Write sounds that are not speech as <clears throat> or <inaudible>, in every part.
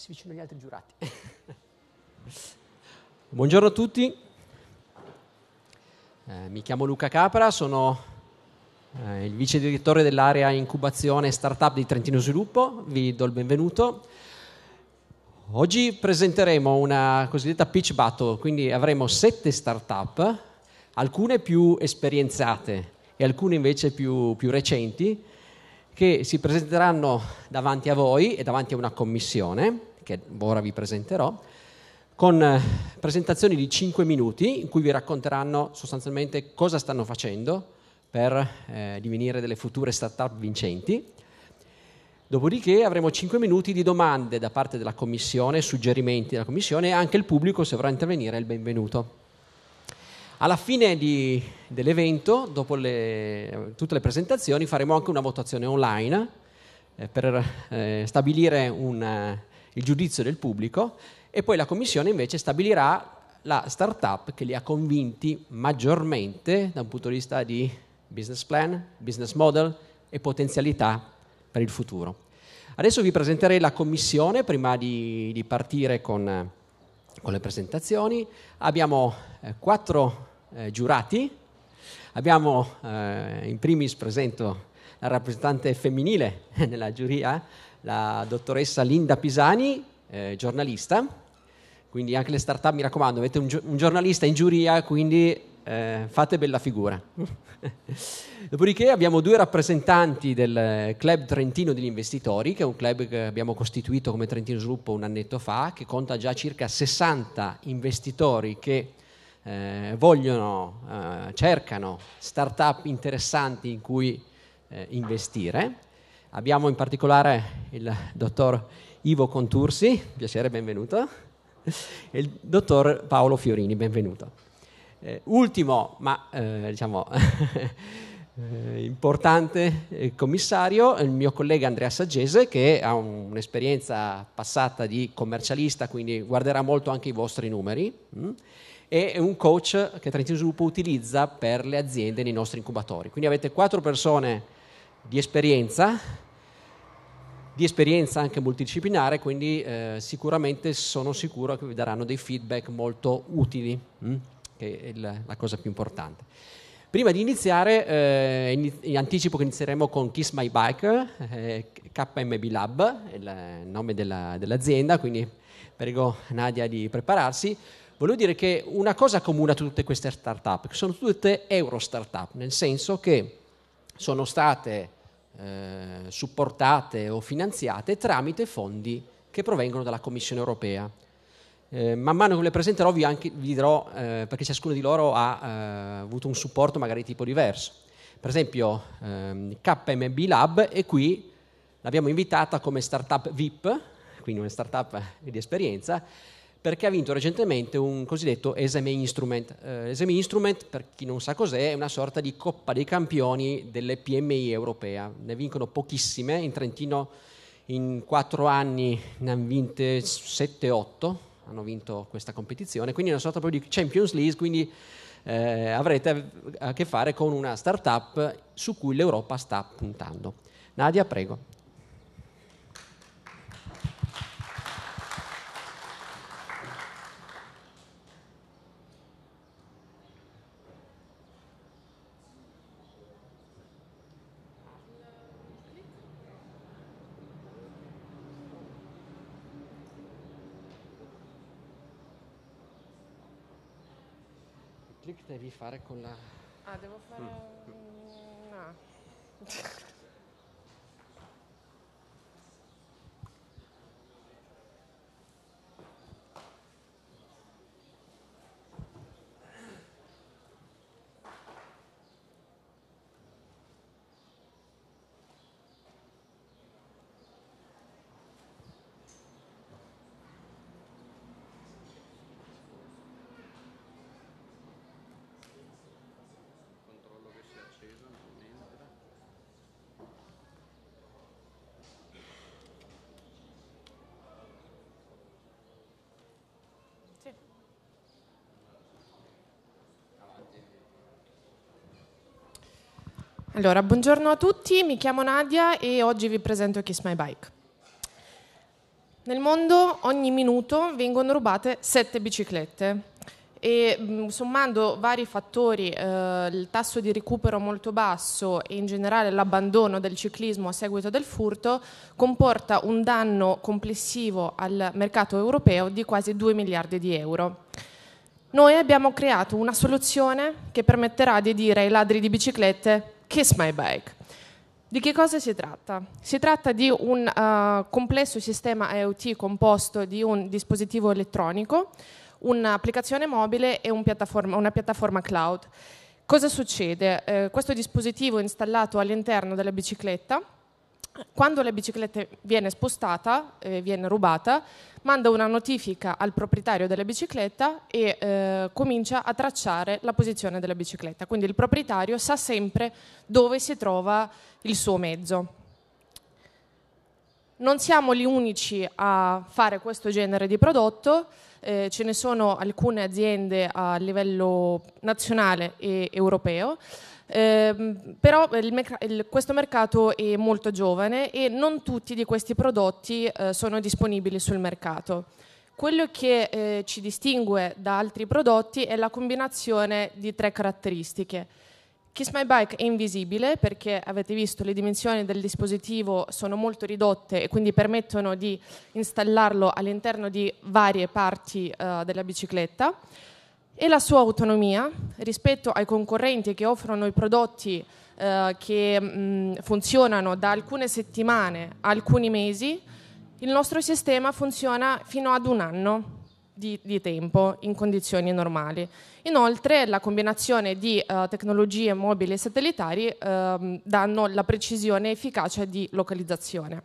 starsi vicino agli altri giurati. <laughs> Buongiorno a tutti, eh, mi chiamo Luca Capra, sono eh, il vice direttore dell'area incubazione startup di Trentino Sviluppo, vi do il benvenuto. Oggi presenteremo una cosiddetta pitch battle, quindi avremo sette startup, alcune più esperienzate e alcune invece più, più, recenti, che si presenteranno davanti a voi e davanti a una commissione che ora vi presenterò, con eh, presentazioni di 5 minuti in cui vi racconteranno sostanzialmente cosa stanno facendo per eh, divenire delle future start-up vincenti. Dopodiché avremo 5 minuti di domande da parte della Commissione, suggerimenti della Commissione e anche il pubblico, se vorrà intervenire, è il benvenuto. Alla fine di, dell'evento, dopo le, tutte le presentazioni, faremo anche una votazione online eh, per eh, stabilire un eh, il giudizio del pubblico e poi la commissione invece stabilirà la startup che li ha convinti maggiormente da un punto di vista di business plan, business model e potenzialità per il futuro. Adesso vi presenterei la commissione prima di, di partire con, con, le presentazioni. Abbiamo eh, quattro eh, giurati, abbiamo eh, in primis presento la rappresentante femminile <laughs> nella giuria, la dottoressa Linda Pisani, eh, giornalista. Quindi anche le start-up, mi raccomando, avete un, gi- un giornalista in giuria, quindi eh, fate bella figura. <laughs> Dopodiché abbiamo due rappresentanti del Club Trentino degli Investitori, che è un club che abbiamo costituito come Trentino Sviluppo un annetto fa, che conta già circa 60 investitori che eh, vogliono, eh, cercano start-up interessanti in cui eh, investire. Abbiamo in particolare il dottor Ivo Contursi, piacere, benvenuto, e il dottor Paolo Fiorini, benvenuto. Eh, ultimo, ma eh, diciamo <laughs> eh, importante eh, commissario, il mio collega Andrea Saggese, che ha un, un'esperienza passata di commercialista, quindi guarderà molto anche i vostri numeri. Mh? Mm, e un coach che Trentino Sviluppo utilizza per le aziende nei nostri incubatori. Quindi avete quattro persone di esperienza, di esperienza anche multidisciplinare, quindi eh, sicuramente sono sicuro che vi daranno dei feedback molto utili, mh? Mm, che è la, la, cosa più importante. Prima di iniziare, eh, in, anticipo che inizieremo con Kiss My Bike, eh, KMB Lab, il nome della, dell'azienda, quindi prego Nadia di prepararsi. Volevo dire che una cosa comune a tutte queste start-up, che sono tutte euro start up nel senso che sono state eh, supportate o finanziate tramite fondi che provengono dalla Commissione europea. Eh, man mano che le presenterò vi, anche, vi dirò eh, perché ciascuno di loro ha eh, avuto un supporto magari di tipo diverso. Per esempio ehm, KMB Lab e qui l'abbiamo invitata come startup VIP, quindi una startup di esperienza, perché ha vinto recentemente un cosiddetto esame instrument. Eh, esame instrument, per chi non sa cos'è, è una sorta di coppa dei campioni delle PMI europea. Ne vincono pochissime, in Trentino in quattro anni ne hanno vinte 7-8, hanno vinto questa competizione, quindi è una sorta proprio di Champions League, quindi eh, avrete a che fare con una start-up su cui l'Europa sta puntando. Nadia, prego. devi fare con la... Ah, devo fare... Mm. No. <laughs> Allora, buongiorno a tutti, mi chiamo Nadia e oggi vi presento Kiss My Bike. Nel mondo ogni minuto vengono rubate sette biciclette e mm, sommando vari fattori, eh, il tasso di recupero molto basso e in generale l'abbandono del ciclismo a seguito del furto, comporta un danno complessivo al mercato europeo di quasi 2 miliardi di euro. Noi abbiamo creato una soluzione che permetterà di dire ai ladri di biciclette Kiss My Bike. Di che cosa si tratta? Si tratta di un uh, complesso sistema IoT composto di un dispositivo elettronico, un'applicazione mobile e un piattaforma, una piattaforma cloud. Cosa succede? Eh, questo dispositivo è installato all'interno della bicicletta quando la bicicletta viene spostata, eh, viene rubata, manda una notifica al proprietario della bicicletta e eh, comincia a tracciare la posizione della bicicletta. Quindi il proprietario sa sempre dove si trova il suo mezzo. Non siamo gli unici a fare questo genere di prodotto, eh, ce ne sono alcune aziende a livello nazionale e europeo. Ehm, però il, il, questo mercato è molto giovane e non tutti di questi prodotti eh, sono disponibili sul mercato. Quello che eh, ci distingue da altri prodotti è la combinazione di tre caratteristiche. Kiss My Bike è invisibile perché avete visto le dimensioni del dispositivo sono molto ridotte e quindi permettono di installarlo all'interno di varie parti eh, della bicicletta e la sua autonomia rispetto ai concorrenti che offrono i prodotti eh, che mh, funzionano da alcune settimane a alcuni mesi, il nostro sistema funziona fino ad un anno di, di, tempo in condizioni normali. Inoltre la combinazione di uh, tecnologie mobili e satellitari uh, danno la precisione efficace di localizzazione.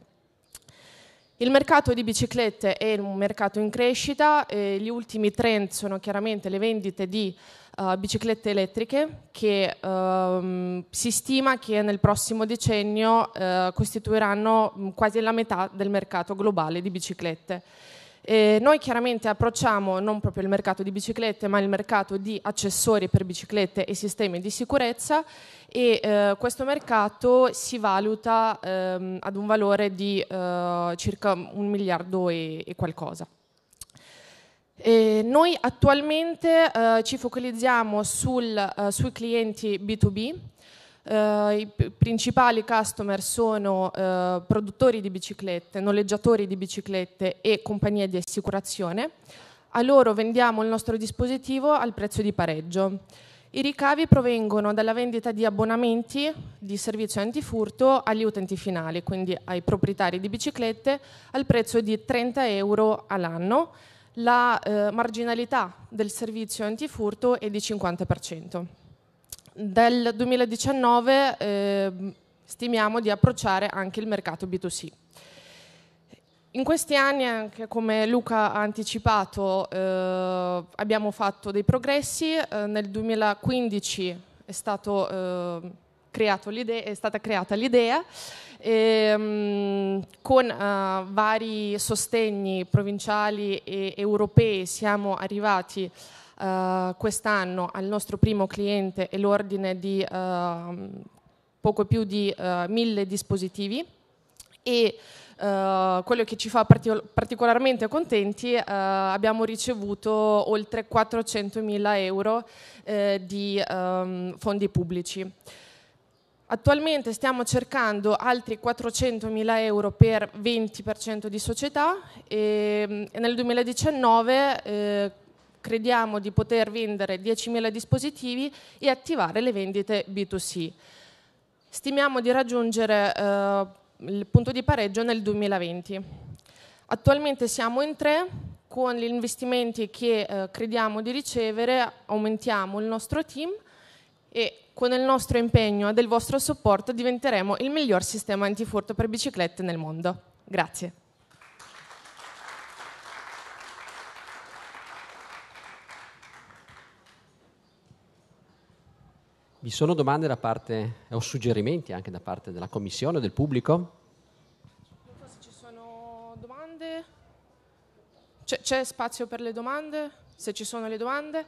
Il mercato di biciclette è un mercato in crescita, eh, gli ultimi trend sono chiaramente le vendite di uh, biciclette elettriche che uh, si stima che nel prossimo decennio uh, costituiranno quasi la metà del mercato globale di biciclette. Eh, noi chiaramente approcciamo non proprio il mercato di biciclette, ma il mercato di accessori per biciclette e sistemi di sicurezza e eh, questo mercato si valuta ehm, ad un valore di eh, circa un miliardo e, e qualcosa. Eh, noi attualmente eh, ci focalizziamo sul, eh, sui clienti B2B eh, I p- principali customer sono eh, produttori di biciclette, noleggiatori di biciclette e compagnie di assicurazione. A loro vendiamo il nostro dispositivo al prezzo di pareggio. I ricavi provengono dalla vendita di abbonamenti di servizio antifurto agli utenti finali, quindi ai proprietari di biciclette, al prezzo di 30 euro all'anno. La eh, marginalità del servizio antifurto è di 50%. Dal 2019 eh, stimiamo di approcciare anche il mercato B2C. In questi anni, anche come Luca ha anticipato, eh, abbiamo fatto dei progressi. Eh, nel 2015 è, stato, eh, è stata creata l'idea ehm, con eh, vari sostegni provinciali e europei siamo arrivati a eh, quest'anno al nostro primo cliente è l'ordine di uh, poco più di uh, mille dispositivi e eh, quello che ci fa particol- particolarmente contenti abbiamo ricevuto oltre 400.000 euro di um, fondi pubblici. Attualmente stiamo cercando altri 400.000 euro per 20% di società e mm, nel 2019 crediamo di poter vendere 10.000 dispositivi e attivare le vendite B2C. Stimiamo di raggiungere eh, il punto di pareggio nel 2020. Attualmente siamo in tre, con gli investimenti che eh, crediamo di ricevere aumentiamo il nostro team e con il nostro impegno e del vostro supporto diventeremo il miglior sistema antifurto per biciclette nel mondo. Grazie. vi sono domande da parte, o suggerimenti anche da parte della Commissione, del pubblico? Non so se ci sono domande. C'è, c'è spazio per le domande? Se ci sono le domande?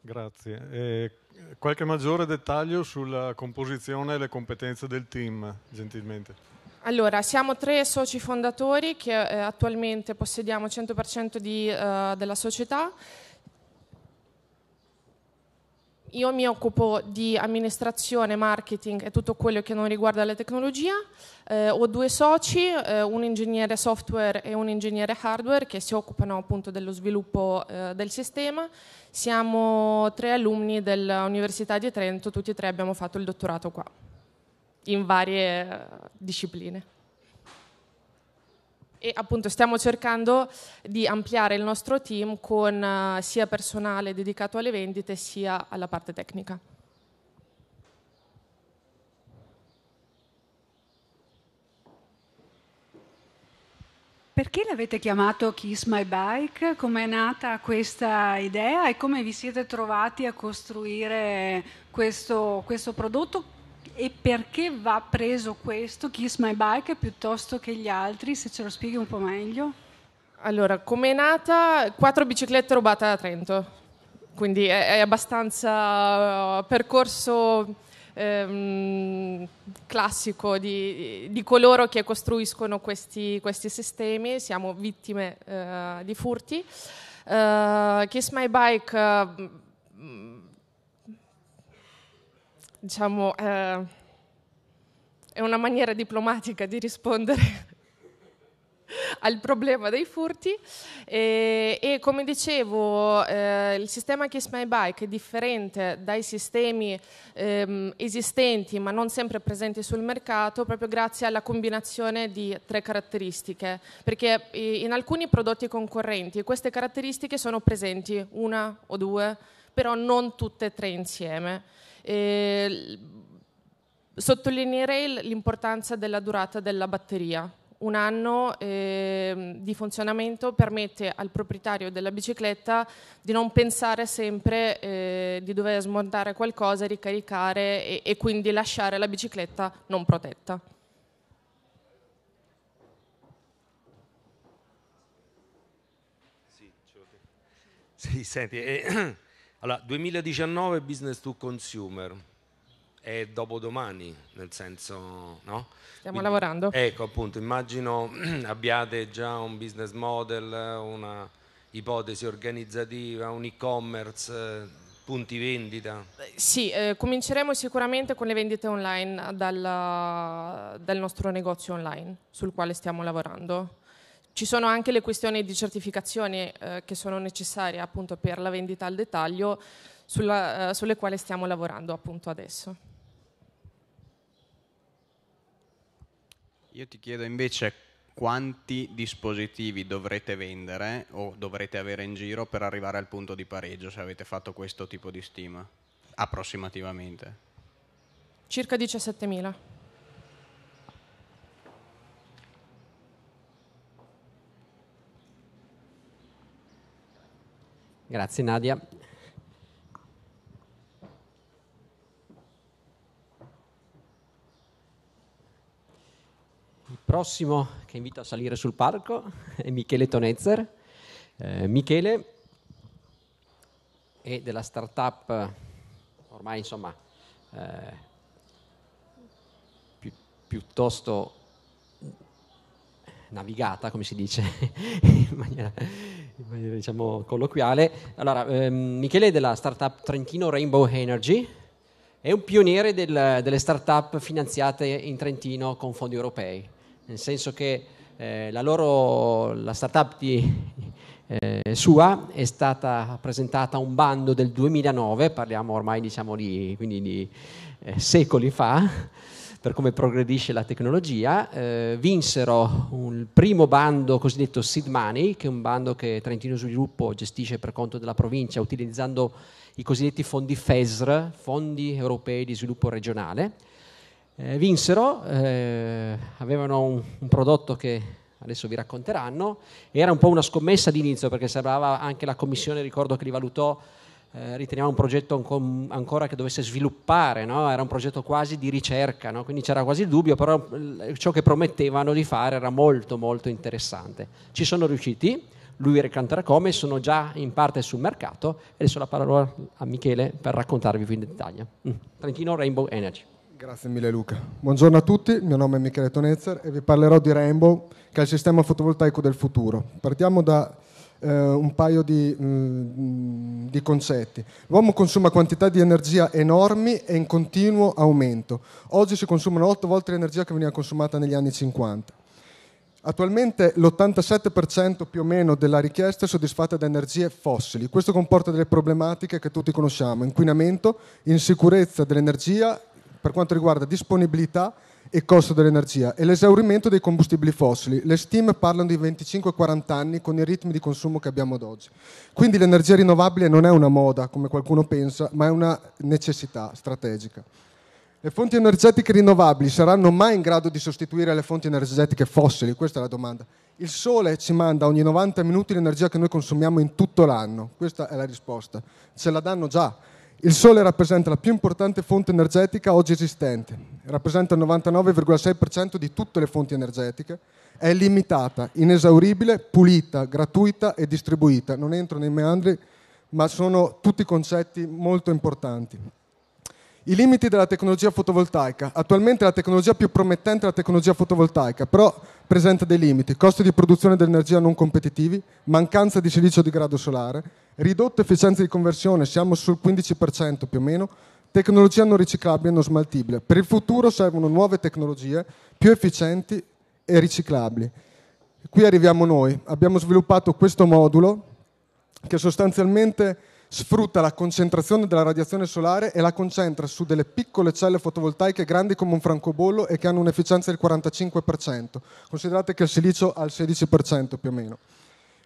Grazie. Eh, qualche maggiore dettaglio sulla composizione e le competenze del team, gentilmente. Allora, siamo tre soci fondatori che eh, attualmente possediamo il 100% di, eh, della società. Io mi occupo di amministrazione, marketing e tutto quello che non riguarda la tecnologia. Eh, ho due soci, eh, un ingegnere software e un ingegnere hardware che si occupano appunto dello sviluppo eh, del sistema. Siamo tre alunni dell'Università di Trento, tutti e tre abbiamo fatto il dottorato qua in varie eh, discipline. E appunto stiamo cercando di ampliare il nostro team con eh, sia personale dedicato alle vendite sia alla parte tecnica. Perché l'avete chiamato Kiss My Bike? Come è nata questa idea e come vi siete trovati a costruire questo, questo prodotto e perché va preso questo, Kiss My Bike, piuttosto che gli altri, se ce lo spieghi un po' meglio? Allora, com'è nata? Quattro biciclette rubate da Trento, quindi è, è abbastanza eh, percorso ehm, classico di, di, coloro che costruiscono questi, questi sistemi, siamo vittime eh, di furti. Uh, Kiss My Bike... diciamo, eh, è una maniera diplomatica di rispondere <laughs> al problema dei furti e, e come dicevo eh, il sistema Kiss My Bike è differente dai sistemi ehm, esistenti ma non sempre presenti sul mercato proprio grazie alla combinazione di tre caratteristiche perché eh, in alcuni prodotti concorrenti queste caratteristiche sono presenti una o due però non tutte e tre insieme sottolineerei l'importanza della durata della batteria. Un anno eh, di funzionamento permette al proprietario della bicicletta di non pensare sempre eh, di dover smontare qualcosa, ricaricare e, e quindi lasciare la bicicletta non protetta. Sì, senti, eh, <clears throat> Allora, 2019 business to consumer è dopodomani, nel senso, no? Stiamo Quindi, lavorando. Ecco, appunto, immagino <clears throat> abbiate già un business model, una ipotesi organizzativa, un e-commerce, punti vendita? Eh, sì, eh, cominceremo sicuramente con le vendite online dal, dal nostro negozio online sul quale stiamo lavorando. Ci sono anche le questioni di certificazione eh, che sono necessarie appunto per la vendita al dettaglio sulla, eh, sulle quali stiamo lavorando appunto adesso. Io ti chiedo invece quanti dispositivi dovrete vendere o dovrete avere in giro per arrivare al punto di pareggio se avete fatto questo tipo di stima approssimativamente? Circa 17.000. Grazie Nadia. Il prossimo che invito a salire sul palco <laughs> è Michele Tonezzer. Eh, Michele è della startup ormai insomma eh, pi- piuttosto navigata, come si dice, <laughs> in maniera in eh, maniera diciamo colloquiale. Allora, ehm, Michele è della startup Trentino Rainbow Energy, è un pioniere del, delle startup finanziate in Trentino con fondi europei, nel senso che eh, la loro la startup di, eh, sua è stata presentata a un bando del 2009, parliamo ormai diciamo di, di eh, secoli fa, per come progredisce la tecnologia, eh, vinsero il primo bando cosiddetto Seed Money, che è un bando che Trentino Sviluppo gestisce per conto della provincia utilizzando i cosiddetti fondi FESR, Fondi Europei di Sviluppo Regionale. Eh, vinsero, eh, avevano un, un prodotto che adesso vi racconteranno, era un po' una scommessa d'inizio perché sembrava anche la commissione, ricordo che li valutò eh, riteniamo un progetto ancora che dovesse sviluppare, no? era un progetto quasi di ricerca, no? quindi c'era quasi il dubbio, però eh, ciò che promettevano di fare era molto molto interessante. Ci sono riusciti, lui e come sono già in parte sul mercato e adesso la parola a Michele per raccontarvi più in dettaglio. Mm. Trentino Rainbow Energy. Grazie mille Luca. Buongiorno a tutti, il mio nome è Michele Tonezzer e vi parlerò di Rainbow, che è il sistema fotovoltaico del futuro. Partiamo da eh, un paio di, mh, mm, mm, di, concetti. L'uomo consuma quantità di energia enormi e in continuo aumento. Oggi si consumano 8 volte l'energia che veniva consumata negli anni 50. Attualmente l'87% più o meno della richiesta è soddisfatta da energie fossili. Questo comporta delle problematiche che tutti conosciamo, inquinamento, insicurezza dell'energia per quanto riguarda disponibilità e costo dell'energia e l'esaurimento dei combustibili fossili. Le stime parlano di 25-40 anni con i ritmi di consumo che abbiamo ad oggi. Quindi l'energia rinnovabile non è una moda, come qualcuno pensa, ma è una necessità strategica. Le fonti energetiche rinnovabili saranno mai in grado di sostituire le fonti energetiche fossili? Questa è la domanda. Il sole ci manda ogni 90 minuti l'energia che noi consumiamo in tutto l'anno. Questa è la risposta. Ce la danno già il sole rappresenta la più importante fonte energetica oggi esistente, rappresenta il 99,6% di tutte le fonti energetiche, è limitata, inesauribile, pulita, gratuita e distribuita. Non entro nei meandri, ma sono tutti concetti molto importanti. I limiti della tecnologia fotovoltaica. Attualmente la tecnologia più promettente è la tecnologia fotovoltaica, però presenta dei limiti. Costi di produzione dell'energia non competitivi, mancanza di silicio di grado solare, Ridotta efficienza di conversione, siamo sul 15% più o meno, tecnologia non riciclabile e non smaltibile. Per il futuro servono nuove tecnologie più efficienti e riciclabili. Qui arriviamo noi, abbiamo sviluppato questo modulo che sostanzialmente sfrutta la concentrazione della radiazione solare e la concentra su delle piccole celle fotovoltaiche grandi come un francobollo e che hanno un'efficienza del 45%. Considerate che il silicio ha il 16% più o meno.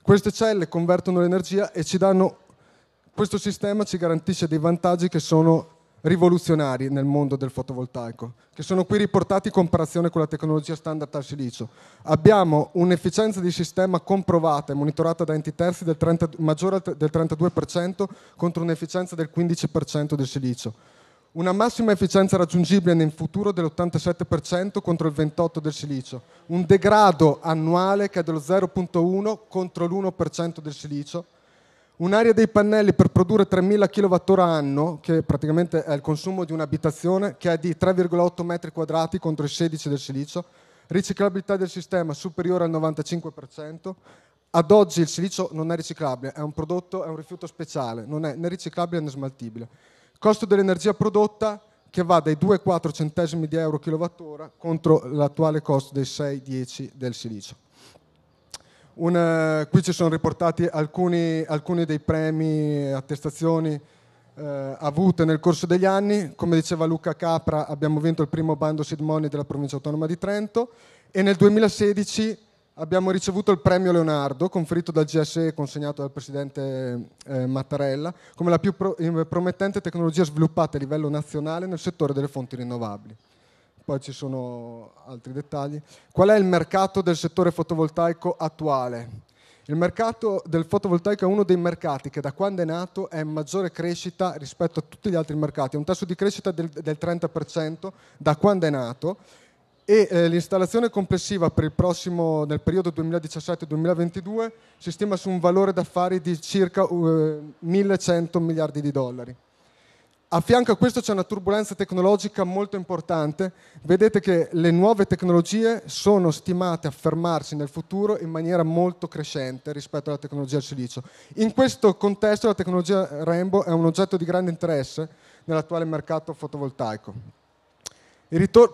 Queste celle convertono l'energia e ci danno, questo sistema ci garantisce dei vantaggi che sono rivoluzionari nel mondo del fotovoltaico, che sono qui riportati in comparazione con la tecnologia standard al silicio. Abbiamo un'efficienza di sistema comprovata e monitorata da enti terzi del 30, maggiore del 32% contro un'efficienza del 15% del silicio una massima efficienza raggiungibile nel futuro dell'87% contro il 28% del silicio, un degrado annuale che è dello 0,1 contro l'1% del silicio, un'area dei pannelli per produrre 3.000 kWh anno, che praticamente è il consumo di un'abitazione, che è di 3,8 metri quadrati contro i 16 del silicio, riciclabilità del sistema superiore al 95%, ad oggi il silicio non è riciclabile, è un prodotto, è un rifiuto speciale, non è né riciclabile né smaltibile. Costo dell'energia prodotta che va dai 2-4 centesimi di euro kilowattora contro l'attuale costo dei 6-10 del silicio. Un, eh, qui ci sono riportati alcuni, alcuni dei premi, attestazioni eh, avute nel corso degli anni. Come diceva Luca Capra, abbiamo vinto il primo bando Seed Money della provincia autonoma di Trento e nel 2016 abbiamo ricevuto il premio Leonardo, conferito dal GSE e consegnato dal presidente eh, Mattarella, come la più pro- eh, promettente tecnologia sviluppata a livello nazionale nel settore delle fonti rinnovabili. Poi ci sono altri dettagli. Qual è il mercato del settore fotovoltaico attuale? Il mercato del fotovoltaico è uno dei mercati che da quando è nato è in maggiore crescita rispetto a tutti gli altri mercati, è un tasso di crescita del, del 30% da quando è nato e eh, l'installazione complessiva per il prossimo, nel periodo 2017-2022 si stima su un valore d'affari di circa uh, eh, 1100 miliardi di dollari. A fianco a questo c'è una turbolenza tecnologica molto importante, vedete che le nuove tecnologie sono stimate a fermarsi nel futuro in maniera molto crescente rispetto alla tecnologia del silicio. In questo contesto la tecnologia Rainbow è un oggetto di grande interesse nell'attuale mercato fotovoltaico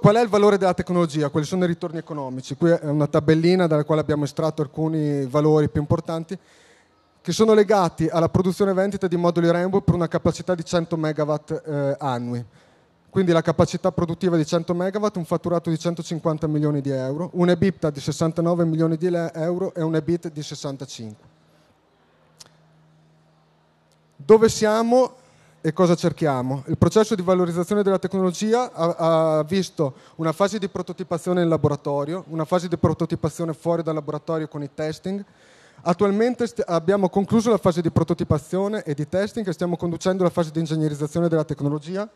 qual è il valore della tecnologia? Quali sono i ritorni economici? Qui è una tabellina dalla quale abbiamo estratto alcuni valori più importanti che sono legati alla produzione e vendita di moduli Rainbow per una capacità di 100 MW eh, annui. Quindi la capacità produttiva di 100 MW, un fatturato di 150 milioni di euro, un EBITDA di 69 milioni di euro e un EBIT di 65. Dove siamo? e cosa cerchiamo? Il processo di valorizzazione della tecnologia ha, ha, visto una fase di prototipazione in laboratorio, una fase di prototipazione fuori dal laboratorio con i testing. Attualmente st- abbiamo concluso la fase di prototipazione e di testing e stiamo conducendo la fase di ingegnerizzazione della tecnologia.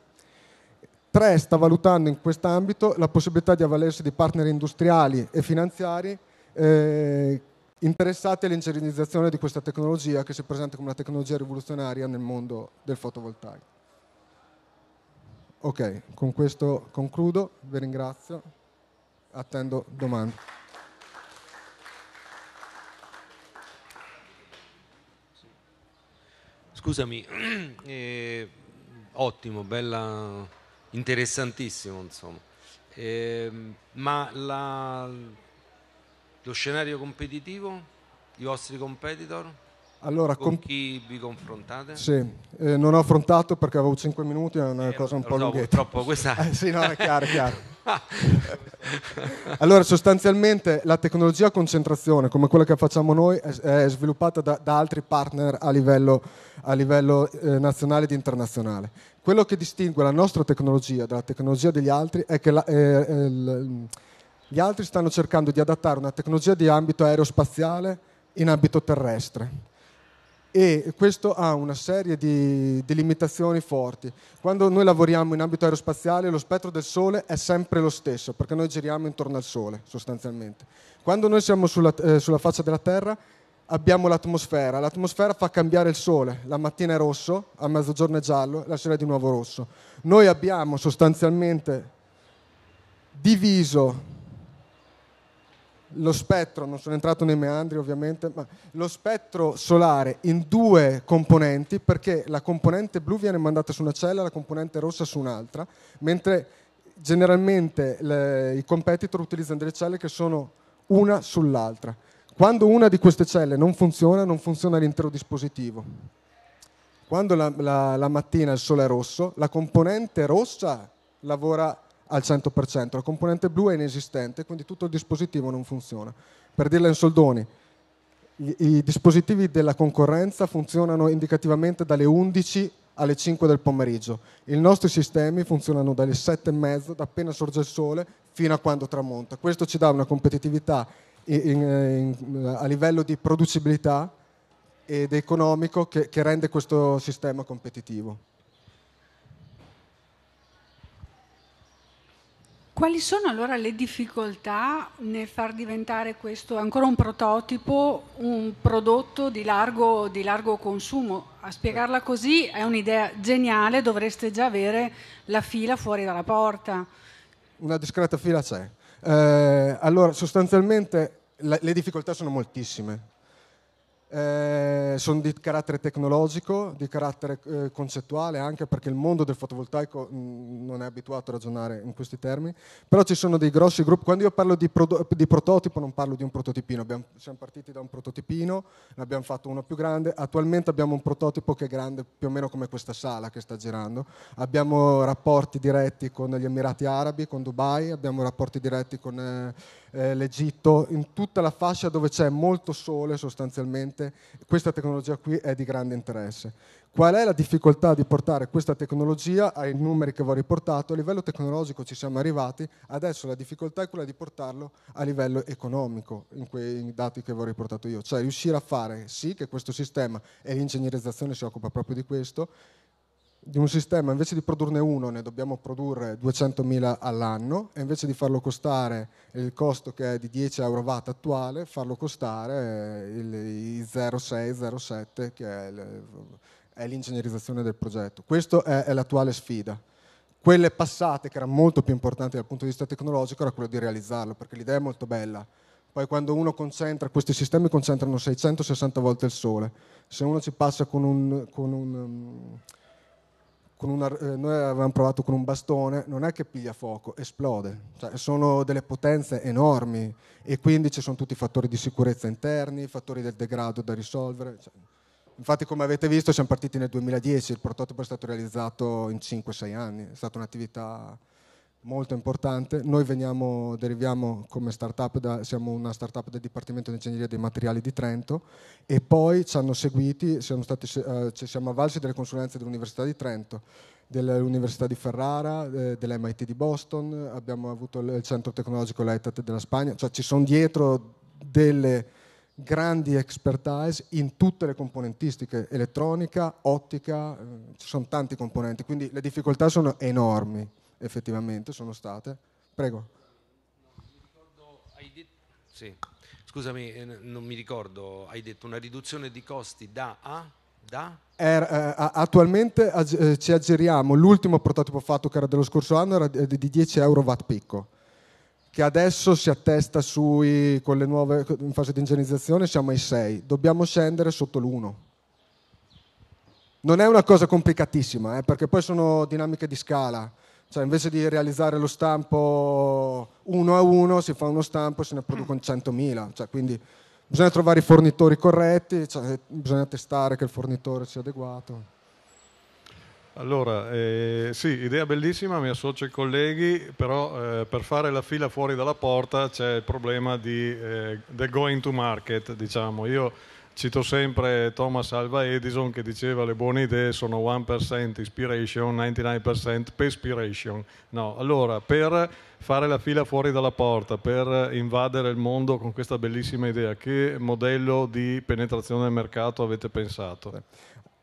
Tre sta valutando in quest'ambito la possibilità di avvalersi di partner industriali e finanziari eh, interessati all'ingegnerizzazione di questa tecnologia che si presenta come una tecnologia rivoluzionaria nel mondo del fotovoltaico. Ok, con questo concludo, vi ringrazio, attendo domande. Scusami, <clears throat> eh, ottimo, bella, interessantissimo insomma, eh, ma la, lo scenario competitivo, i vostri competitor? Allora, con chi vi confrontate? Sì, eh, non ho affrontato perché avevo 5 minuti, è una eh, cosa un po' so, lunghetta. questa... <laughs> Eh, sì, no, è chiaro, è chiaro. <laughs> allora, sostanzialmente la tecnologia a concentrazione, come quella che facciamo noi, è, è sviluppata da, da, altri partner a livello, a livello eh, nazionale ed internazionale. Quello che distingue la nostra tecnologia dalla tecnologia degli altri è che la, eh, eh, l, gli altri stanno cercando di adattare una tecnologia di ambito aerospaziale in ambito terrestre e questo ha una serie di, di, limitazioni forti. Quando noi lavoriamo in ambito aerospaziale lo spettro del Sole è sempre lo stesso, perché noi giriamo intorno al Sole sostanzialmente. Quando noi siamo sulla, eh, sulla faccia della Terra abbiamo l'atmosfera, l'atmosfera fa cambiare il Sole, la mattina è rosso, a mezzogiorno è giallo, la sera è di nuovo rosso. Noi abbiamo sostanzialmente diviso lo spettro, non sono entrato nei meandri ovviamente, ma lo spettro solare in due componenti perché la componente blu viene mandata su una cella, e la componente rossa su un'altra, mentre generalmente le, i competitor utilizzano delle celle che sono una sull'altra. Quando una di queste celle non funziona, non funziona l'intero dispositivo. Quando la, la, la mattina il sole è rosso, la componente rossa lavora al 100%, la componente blu è inesistente, quindi tutto il dispositivo non funziona. Per dirla in soldoni, i, i dispositivi della concorrenza funzionano indicativamente dalle 11 alle 5 del pomeriggio. I nostri sistemi funzionano dalle 7 e mezza, da appena sorge il sole, fino a quando tramonta. Questo ci dà una competitività in, in, a livello di producibilità ed economico che, che rende questo sistema competitivo. Quali sono allora le difficoltà nel far diventare questo ancora un prototipo, un prodotto di largo, di largo consumo? A spiegarla così è un'idea geniale, dovreste già avere la fila fuori dalla porta. Una discreta fila c'è. Eh, allora, sostanzialmente le difficoltà sono moltissime. Eh, sono di carattere tecnologico, di carattere eh, concettuale, anche perché il mondo del fotovoltaico mh, mm, non è abituato a ragionare in questi termini, però ci sono dei grossi gruppi, quando io parlo di, di prototipo non parlo di un prototipino, abbiamo, siamo partiti da un prototipino, ne abbiamo fatto uno più grande, attualmente abbiamo un prototipo che è grande più o meno come questa sala che sta girando, abbiamo rapporti diretti con gli Emirati Arabi, con Dubai, abbiamo rapporti diretti con... Eh, eh, l'Egitto, in tutta la fascia dove c'è molto sole sostanzialmente, questa tecnologia qui è di grande interesse. Qual è la difficoltà di portare questa tecnologia ai numeri che vi ho riportato? A livello tecnologico ci siamo arrivati, adesso la difficoltà è quella di portarlo a livello economico, in quei dati che vi ho riportato io, cioè riuscire a fare sì che questo sistema e l'ingegnerizzazione si occupa proprio di questo, di un sistema, invece di produrne uno ne dobbiamo produrre 200.000 all'anno e invece di farlo costare il costo che è di 10 euro watt attuale, farlo costare eh, i 0,6-0,7 che è l'ingegnerizzazione del progetto. Questa è l'attuale sfida quelle passate che erano molto più importanti dal punto di vista tecnologico era quello di realizzarlo, perché l'idea è molto bella. Poi quando uno concentra, questi sistemi concentrano 660 volte il sole, se uno ci passa con un, con un una, eh, noi avevamo provato con un bastone, non è che piglia fuoco, esplode. Cioè, sono delle potenze enormi e quindi ci sono tutti i fattori di sicurezza interni, i fattori del degrado da risolvere. Cioè, infatti, come avete visto, siamo partiti nel 2010, il prototipo è stato realizzato in 5-6 anni, è stata un'attività molto importante. Noi veniamo, deriviamo come startup, da, siamo una startup del Dipartimento di Ingegneria dei Materiali di Trento e poi ci hanno seguiti, siamo, stati, eh, ci siamo avvalsi delle consulenze dell'Università di Trento, dell'Università di Ferrara, eh, dell'MIT di Boston, abbiamo avuto il Centro Tecnologico Leitat della Spagna, cioè ci sono dietro delle grandi expertise in tutte le componentistiche, elettronica, ottica, eh, ci sono tanti componenti, quindi le difficoltà sono enormi effettivamente sono state. Prego. sì. Scusami, eh, non mi ricordo, hai detto una riduzione di costi da a da? Era, eh, attualmente ag- eh, ci aggiriamo, l'ultimo prototipo fatto che era dello scorso anno era di 10 eh, euro watt picco che adesso si attesta sui, con le nuove in fase di ingegnerizzazione siamo ai 6, dobbiamo scendere sotto l'1. Non è una cosa complicatissima, eh, perché poi sono dinamiche di scala. Cioè, invece di realizzare lo stampo uno a uno, si fa uno stampo e se ne producono 100.000. Mm. Cioè, quindi bisogna trovare i fornitori corretti, cioè, bisogna testare che il fornitore sia adeguato. Allora, eh, sì, idea bellissima, mi associo ai colleghi, però eh, per fare la fila fuori dalla porta c'è il problema di, eh, del going to market, diciamo. Io Cito sempre Thomas Alva Edison che diceva le buone idee sono 1% inspiration, 99% perspiration. No, allora per fare la fila fuori dalla porta, per invadere il mondo con questa bellissima idea, che modello di penetrazione del mercato avete pensato?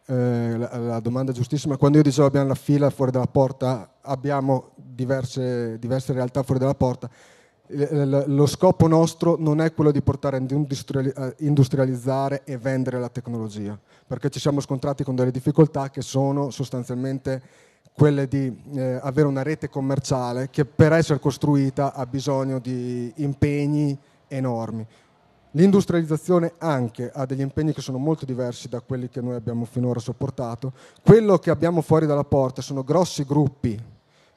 Eh, la, la, domanda è giustissima. Quando io dicevo abbiamo la fila fuori dalla porta, abbiamo diverse, diverse realtà fuori dalla porta lo scopo nostro non è quello di portare a industrializzare e vendere la tecnologia, perché ci siamo scontrati con delle difficoltà che sono sostanzialmente quelle di eh, avere una rete commerciale che per essere costruita ha bisogno di impegni enormi. L'industrializzazione anche ha degli impegni che sono molto diversi da quelli che noi abbiamo finora sopportato. Quello che abbiamo fuori dalla porta sono grossi gruppi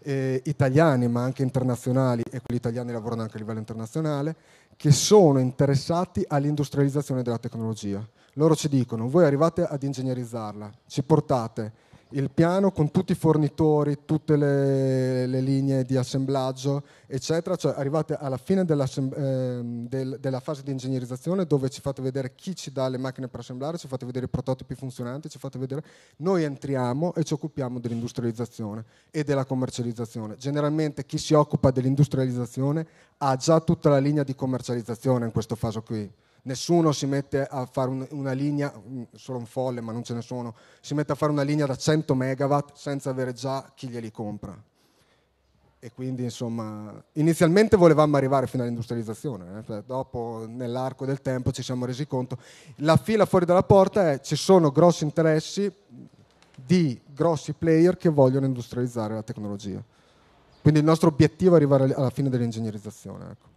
eh, italiani ma anche internazionali, e quelli italiani lavorano anche a livello internazionale, che sono interessati all'industrializzazione della tecnologia. Loro ci dicono, voi arrivate ad ingegnerizzarla, ci portate il piano con tutti i fornitori, tutte le, le linee di assemblaggio, eccetera, cioè arrivate alla fine della, eh, del, della fase di ingegnerizzazione dove ci fate vedere chi ci dà le macchine per assemblare, ci fate vedere i prototipi funzionanti, ci fate vedere... Noi entriamo e ci occupiamo dell'industrializzazione e della commercializzazione. Generalmente chi si occupa dell'industrializzazione ha già tutta la linea di commercializzazione in questo caso qui nessuno si mette a fare un, una linea, mm, solo un folle ma non ce ne sono, si mette a fare una linea da 100 megawatt senza avere già chi glieli compra. E quindi insomma, inizialmente volevamo arrivare fino all'industrializzazione, eh? Cioè, dopo nell'arco del tempo ci siamo resi conto. La fila fuori dalla porta è ci sono grossi interessi di grossi player che vogliono industrializzare la tecnologia. Quindi il nostro obiettivo è arrivare alla fine dell'ingegnerizzazione. Ecco.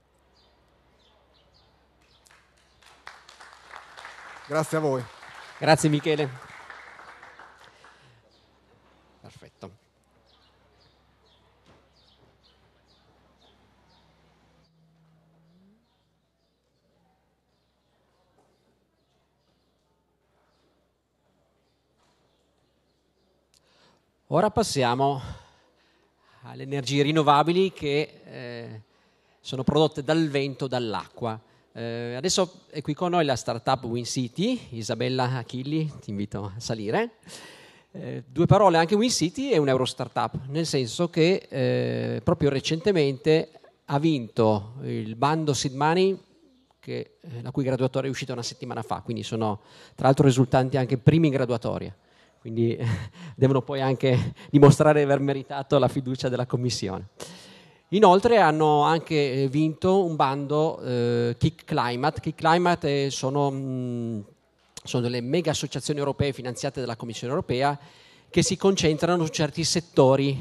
Grazie a voi. Grazie Michele. Perfetto. Ora passiamo alle energie rinnovabili che eh, sono prodotte dal vento, dall'acqua. Eh, adesso è qui con noi la startup WinCity, Isabella Achilli, ti invito a salire. Eh, due parole, anche WinCity è un euro startup, nel senso che eh, proprio recentemente ha vinto il bando Seed Money, che, eh, la cui graduatoria è uscita una settimana fa, quindi sono tra l'altro risultanti anche primi in graduatoria, quindi <laughs> devono poi anche dimostrare di aver meritato la fiducia della commissione. Inoltre hanno anche eh, vinto un bando eh, Kick Climate. Kick Climate eh, sono, mm, sono delle mega associazioni europee finanziate dalla Commissione europea che si concentrano su certi settori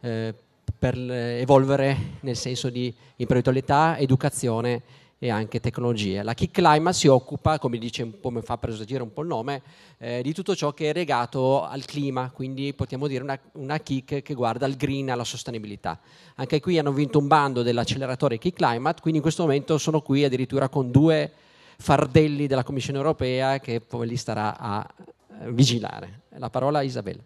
eh, per eh, evolvere nel senso di imprenditorialità, educazione e anche tecnologie. La Key Climate si occupa, come, dice, un po', mi fa presagire un po' il nome, eh, di tutto ciò che è legato al clima, quindi potremmo dire una, una Kick che guarda al green, alla sostenibilità. Anche qui hanno vinto un bando dell'acceleratore Key Climate, quindi in questo momento sono qui addirittura con due fardelli della Commissione europea che poi li starà a eh, vigilare. La parola a Isabella.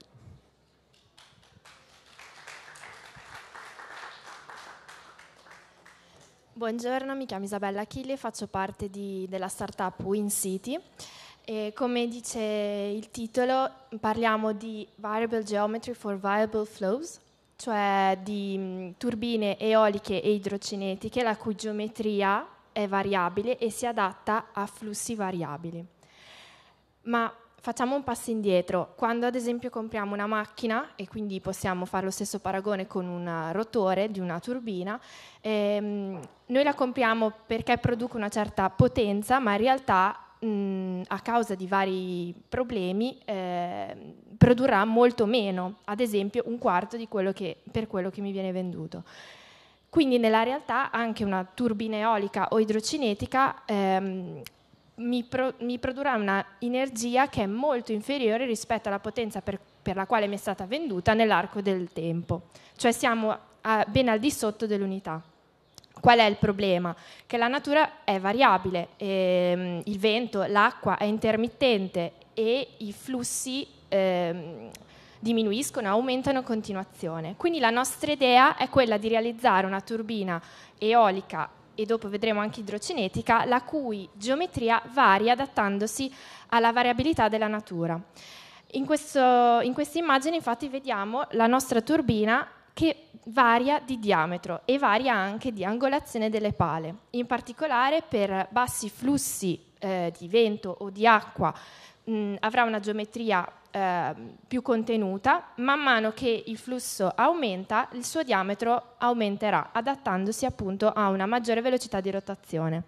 Buongiorno, mi chiamo Isabella Achille, faccio parte di, della startup WinCity. E come dice il titolo, parliamo di Variable Geometry for Viable Flows, cioè di mm, turbine eoliche e idrocinetiche la cui geometria è variabile e si adatta a flussi variabili. Ma facciamo un passo indietro. Quando ad esempio compriamo una macchina, e quindi possiamo fare lo stesso paragone con un eh, rotore di una turbina, ehm, noi la compriamo perché produce una certa potenza, ma in realtà mh, a causa di vari problemi eh, produrrà molto meno, ad esempio un quarto di quello che, per quello che mi viene venduto. Quindi nella realtà anche una turbina eolica o idrocinetica ehm, mi, pro, mi, produrrà una energia che è molto inferiore rispetto alla potenza per, per la quale mi è stata venduta nell'arco del tempo, cioè siamo a, ben al di sotto dell'unità. Qual è il problema? Che la natura è variabile, ehm, il vento, l'acqua è intermittente e i flussi ehm, diminuiscono, aumentano in continuazione. Quindi la nostra idea è quella di realizzare una turbina eolica e dopo vedremo anche idrocinetica, la cui geometria varia adattandosi alla variabilità della natura. In, questo, in questa immagine infatti vediamo la nostra turbina che varia di diametro e varia anche di angolazione delle pale, in particolare per bassi flussi eh, di vento o di acqua mh, avrà una geometria eh, più contenuta, man mano che il flusso aumenta, il suo diametro aumenterà, adattandosi appunto a una maggiore velocità di rotazione.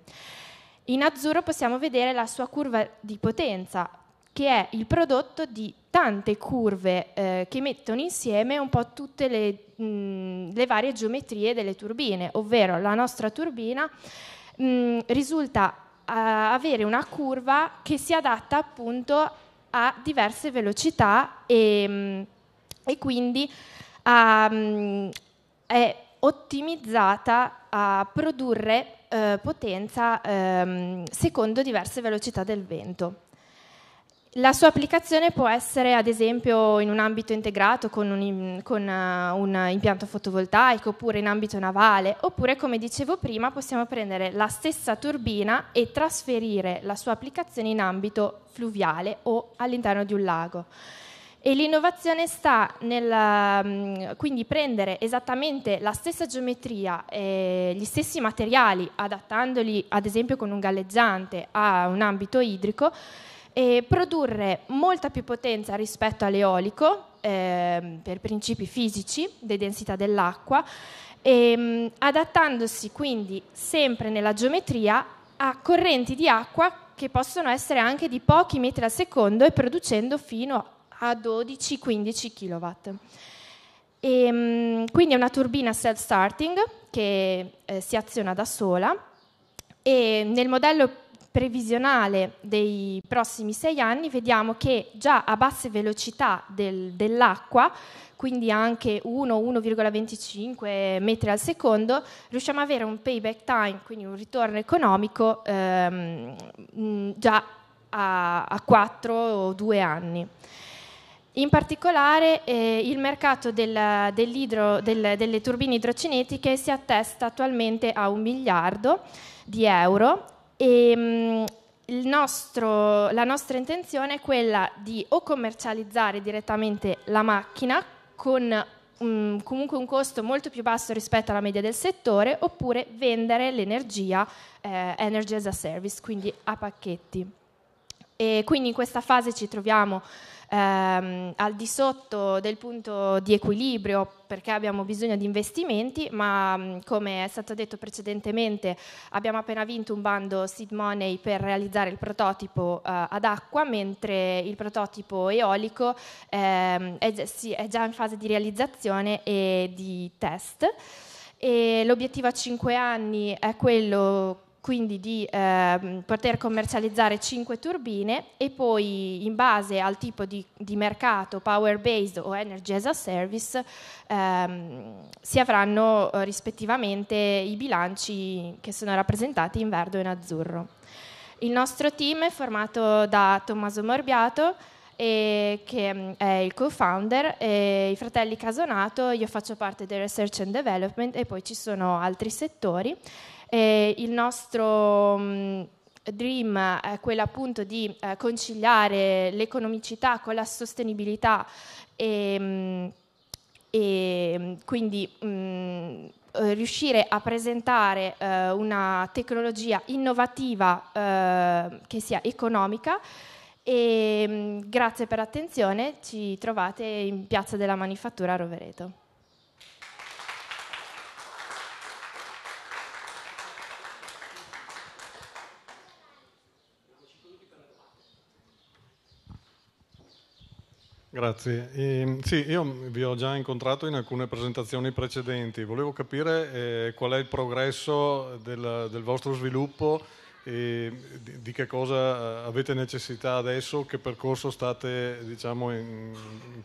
In azzurro possiamo vedere la sua curva di potenza, che è il prodotto di tante curve eh, che mettono insieme un po' tutte le, mh, le, varie geometrie delle turbine, ovvero la nostra turbina mh, risulta avere una curva che si adatta appunto a diverse velocità e, mm, e quindi um, è ottimizzata a produrre eh, potenza ehm, secondo diverse velocità del vento. La sua applicazione può essere ad esempio in un ambito integrato con un, con eh, un, impianto fotovoltaico oppure in ambito navale oppure come dicevo prima possiamo prendere la stessa turbina e trasferire la sua applicazione in ambito fluviale o all'interno di un lago. E l'innovazione sta nel mm, quindi prendere esattamente la stessa geometria, e gli stessi materiali, adattandoli ad esempio con un galleggiante a un ambito idrico e produrre molta più potenza rispetto all'eolico eh, per principi fisici, di densità dell'acqua, e, ehm, adattandosi quindi sempre nella geometria a correnti di acqua che possono essere anche di pochi metri al secondo e producendo fino a 12-15 kW. E, quindi è una turbina self-starting che eh, si aziona da sola e nel modello previsionale dei prossimi sei anni vediamo che già a basse velocità del, dell'acqua, quindi anche 1-1,25 metri al secondo, riusciamo ad avere un payback time, quindi un ritorno economico ehm, già a, a 4 o 2 anni. In particolare eh, il mercato del, del, delle turbine idrocinetiche si attesta attualmente a un miliardo di euro e, ehm, nostro, la nostra intenzione è quella di o commercializzare direttamente la macchina con um, comunque un costo molto più basso rispetto alla media del settore oppure vendere l'energia eh, energy as a service, quindi a pacchetti. E quindi in questa fase ci troviamo ehm, al di sotto del punto di equilibrio perché abbiamo bisogno di investimenti, ma mm, come è stato detto precedentemente abbiamo appena vinto un bando seed money per realizzare il prototipo eh, ad acqua, mentre il prototipo eolico ehm, è, già, sì, è già in fase di realizzazione e di test. E l'obiettivo a 5 anni è quello quindi di eh, poter commercializzare 5 turbine e poi in base al tipo di, di mercato power based o energy as a service ehm, si avranno eh, rispettivamente i bilanci che sono rappresentati in verde e in azzurro. Il nostro team è formato da Tommaso Morbiato, eh, che mm, è il co-founder, e i fratelli Casonato, io faccio parte del research and development e poi ci sono altri settori eh, il nostro mh, mm, dream è quello appunto di eh, conciliare l'economicità con la sostenibilità e, mh, mm, e mm, quindi mh, eh, riuscire a presentare eh, una tecnologia innovativa eh, che sia economica. E, mh, grazie per l'attenzione, ci trovate in Piazza della Manifattura a Rovereto. Grazie. E, ehm, sì, io vi ho già incontrato in alcune presentazioni precedenti. Volevo capire eh, qual è il progresso del, del vostro sviluppo e di, di, che cosa eh, avete necessità adesso, che percorso state diciamo, in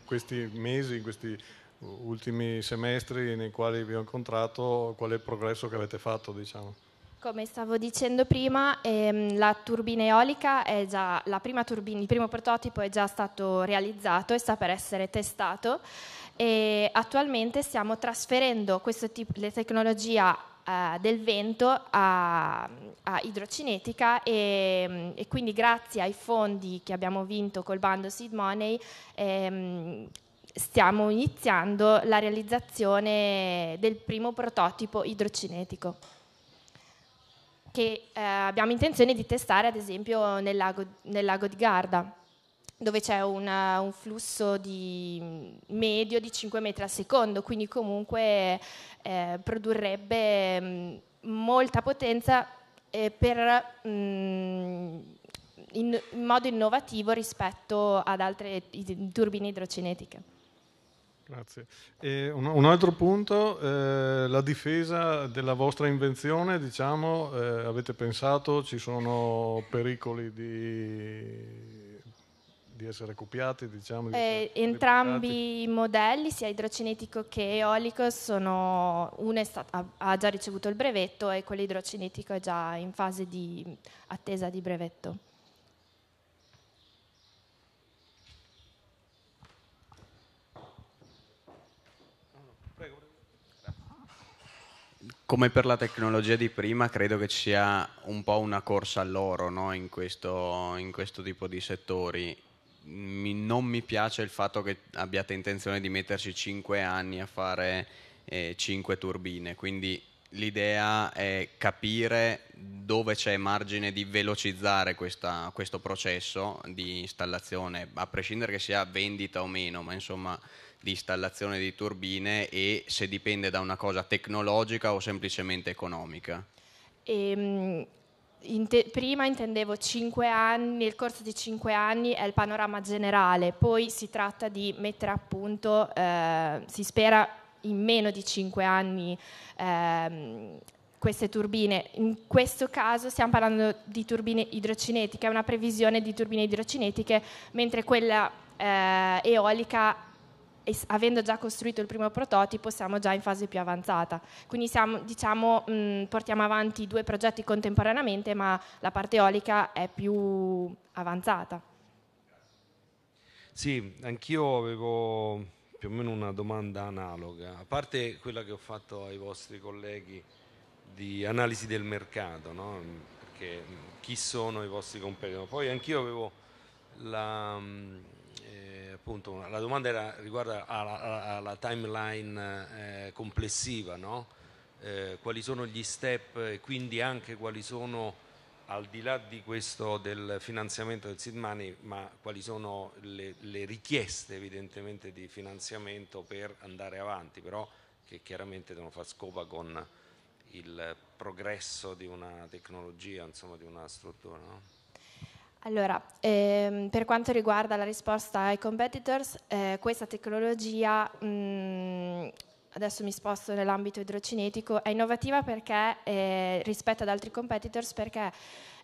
questi mesi, in questi ultimi semestri nei quali vi ho incontrato, qual è il progresso che avete fatto. Diciamo. Come stavo dicendo prima, ehm, la turbina eolica è già, turbina, il primo prototipo è già stato realizzato e sta per essere testato e attualmente stiamo trasferendo questa tecnologia eh, del vento a, a idrocinetica e, e, quindi grazie ai fondi che abbiamo vinto col bando Seed Money ehm, stiamo iniziando la realizzazione del primo prototipo idrocinetico che eh, abbiamo intenzione di testare ad esempio nel lago, nel lago di Garda dove c'è una, un flusso di mm, medio di 5 metri al secondo, quindi comunque eh, produrrebbe mh, mm, molta potenza eh, per, mh, mm, in, in modo innovativo rispetto ad altre turbine idrocinetiche. Grazie. Un, un, altro punto, eh, la difesa della vostra invenzione, diciamo, eh, avete pensato ci sono pericoli di, di essere copiati? Diciamo, di eh, essere entrambi replicati. i modelli, sia idrocinetico che eolico, sono, uno stato, ha già ricevuto il brevetto e quello idrocinetico è già in fase di attesa di brevetto. come per la tecnologia di prima, credo che ci sia un po' una corsa all'oro no? in, questo, in questo tipo di settori. Mi, non mi piace il fatto che abbiate intenzione di metterci 5 anni a fare eh, 5 turbine, quindi l'idea è capire dove c'è margine di velocizzare questa, questo processo di installazione, a prescindere che sia vendita o meno, ma insomma di installazione di turbine e se dipende da una cosa tecnologica o semplicemente economica? Ehm, in te, prima intendevo 5 anni, nel corso di 5 anni è il panorama generale, poi si tratta di mettere a punto, eh, si spera in meno di 5 anni ehm, queste turbine. In questo caso stiamo parlando di turbine idrocinetiche, è una previsione di turbine idrocinetiche, mentre quella eh, eolica e avendo già costruito il primo prototipo siamo già in fase più avanzata. Quindi siamo, diciamo, mh, portiamo avanti due progetti contemporaneamente, ma la parte eolica è più avanzata. Sì, anch'io avevo più o meno una domanda analoga, a parte quella che ho fatto ai vostri colleghi di analisi del mercato, no? perché chi sono i vostri competitor. Poi anch'io avevo la appunto, la domanda era, riguarda alla, alla timeline eh, complessiva, no? eh, quali sono gli step e quindi anche quali sono, al di là di questo del finanziamento del seed money, ma quali sono le, le richieste evidentemente di finanziamento per andare avanti, però che chiaramente devono far scopa con il progresso di una tecnologia, insomma di una struttura. No? Allora, ehm, per quanto riguarda la risposta ai competitors, eh, questa tecnologia, mh, mm, adesso mi sposto nell'ambito idrocinetico, è innovativa perché, eh, rispetto ad altri competitors perché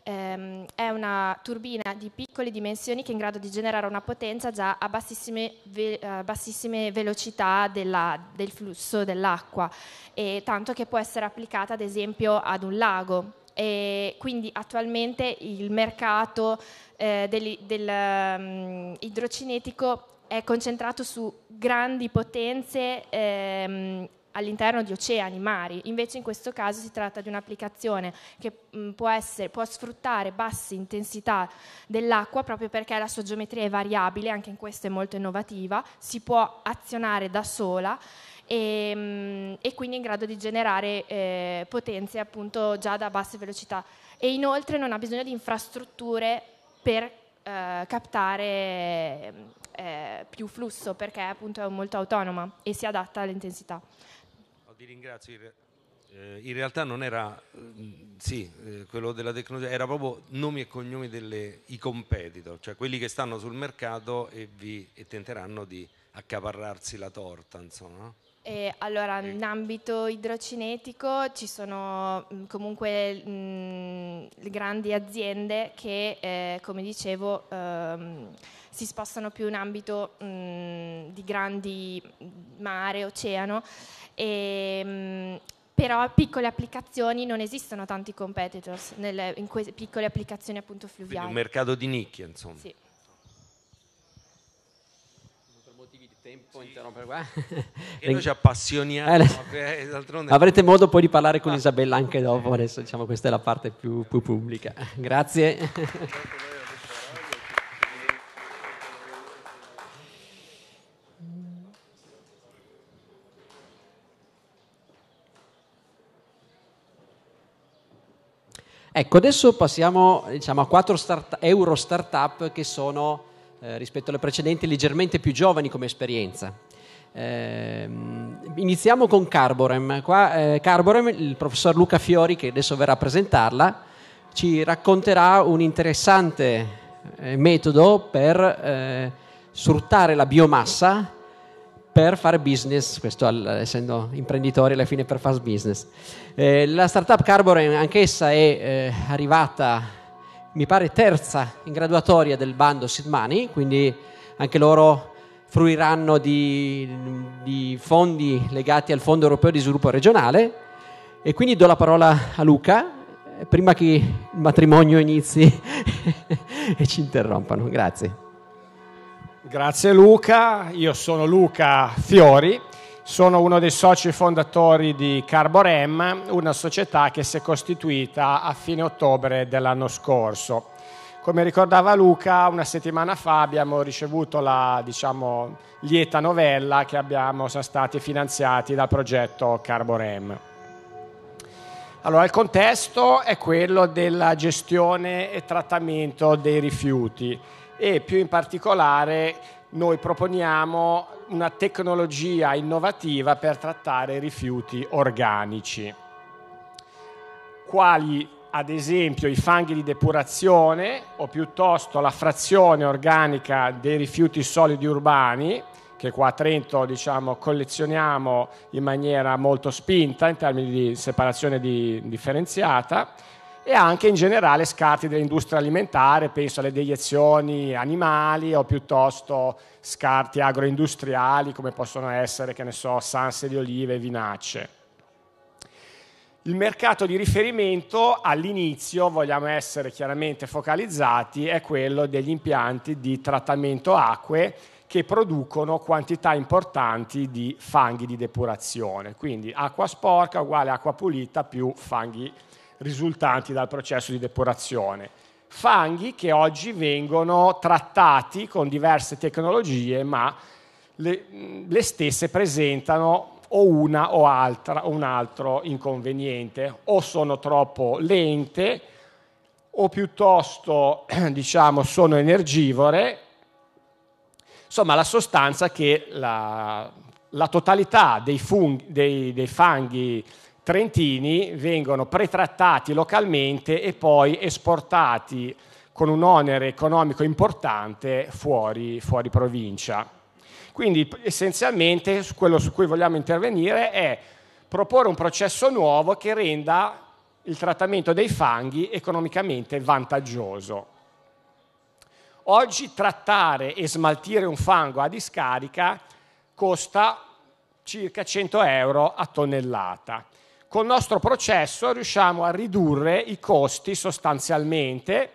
ehm, è una turbina di piccole dimensioni che è in grado di generare una potenza già a bassissime, ve- a eh, bassissime velocità della, del flusso dell'acqua, e tanto che può essere applicata ad esempio ad un lago e quindi attualmente il mercato eh, dell'idrocinetico del, um, è concentrato su grandi potenze ehm, all'interno di oceani, mari. Invece in questo caso si tratta di un'applicazione che mh, mm, può, essere, può, sfruttare basse intensità dell'acqua proprio perché la sua geometria è variabile, anche in questo è molto innovativa, si può azionare da sola e, ehm, e quindi in grado di generare eh, potenze appunto già da basse velocità e inoltre non ha bisogno di infrastrutture per eh, captare eh, più flusso perché appunto è molto autonoma e si adatta all'intensità. Oh, vi ringrazio. Eh, in realtà non era, mm, sì, eh, quello della tecnologia, era proprio nomi e cognomi dei competitor, cioè quelli che stanno sul mercato e, vi, e tenteranno di accaparrarsi la torta, insomma. Eh, allora, in ambito idrocinetico ci sono mm, comunque mh, mm, grandi aziende che, eh, come dicevo, ehm, si spostano più in ambito mh, mm, di grandi mare, oceano, e, però piccole applicazioni non esistono tanti competitors nelle, in queste piccole applicazioni appunto fluviali. Quindi un mercato di nicchia, insomma. Sì. tempo interrompere qua. Che <laughs> noi ci appassioniamo. Eh, <laughs> avrete modo poi di parlare con ah. Isabella anche dopo, adesso diciamo questa è la parte più, più pubblica. <laughs> Grazie. Ecco, adesso passiamo diciamo, a quattro start- euro startup che sono eh, rispetto alle precedenti leggermente più giovani come esperienza. Eh, iniziamo con Carborem. Qua, eh, Carborem, il professor Luca Fiori, che adesso verrà a presentarla, ci racconterà un interessante eh, metodo per sfruttare la biomassa per fare business, questo essendo imprenditori alla fine per fare business. Eh, la startup Carborem anch'essa è eh, arrivata mi pare terza in graduatoria del bando Seed Money, quindi anche loro fruiranno di, di, fondi legati al Fondo Europeo di Sviluppo Regionale e quindi do la parola a Luca prima che il matrimonio inizi <laughs> e ci interrompano. Grazie. Grazie Luca, io sono Luca Fiori sono uno dei soci fondatori di Carborem, una società che si è costituita a fine ottobre dell'anno scorso. Come ricordava Luca, una settimana fa abbiamo ricevuto la diciamo, lieta novella che abbiamo, sono stati finanziati dal progetto Carborem. Allora, il contesto è quello della gestione e trattamento dei rifiuti e più in particolare noi proponiamo una tecnologia innovativa per trattare i rifiuti organici, quali ad esempio i fanghi di depurazione o piuttosto la frazione organica dei rifiuti solidi urbani, che qua a Trento diciamo, collezioniamo in maniera molto spinta in termini di separazione di differenziata, e anche in generale scarti dell'industria alimentare, penso alle deiezioni animali o piuttosto scarti agroindustriali come possono essere, che ne so, sanse di olive e vinacce. Il mercato di riferimento all'inizio, vogliamo essere chiaramente focalizzati, è quello degli impianti di trattamento acque che producono quantità importanti di fanghi di depurazione, quindi acqua sporca uguale acqua pulita più fanghi depurati risultanti dal processo di depurazione. Fanghi che oggi vengono trattati con diverse tecnologie, ma le, le stesse presentano o una o altra, un altro inconveniente, o sono troppo lente o piuttosto <clears throat> diciamo sono energivore. Insomma, la sostanza che la, la totalità dei, funghi, dei, dei fanghi trentini vengono pretrattati localmente e poi esportati con un onere economico importante fuori, fuori provincia. Quindi essenzialmente quello su cui vogliamo intervenire è proporre un processo nuovo che renda il trattamento dei fanghi economicamente vantaggioso. Oggi trattare e smaltire un fango a discarica costa circa 100 euro a tonnellata col nostro processo riusciamo a ridurre i costi sostanzialmente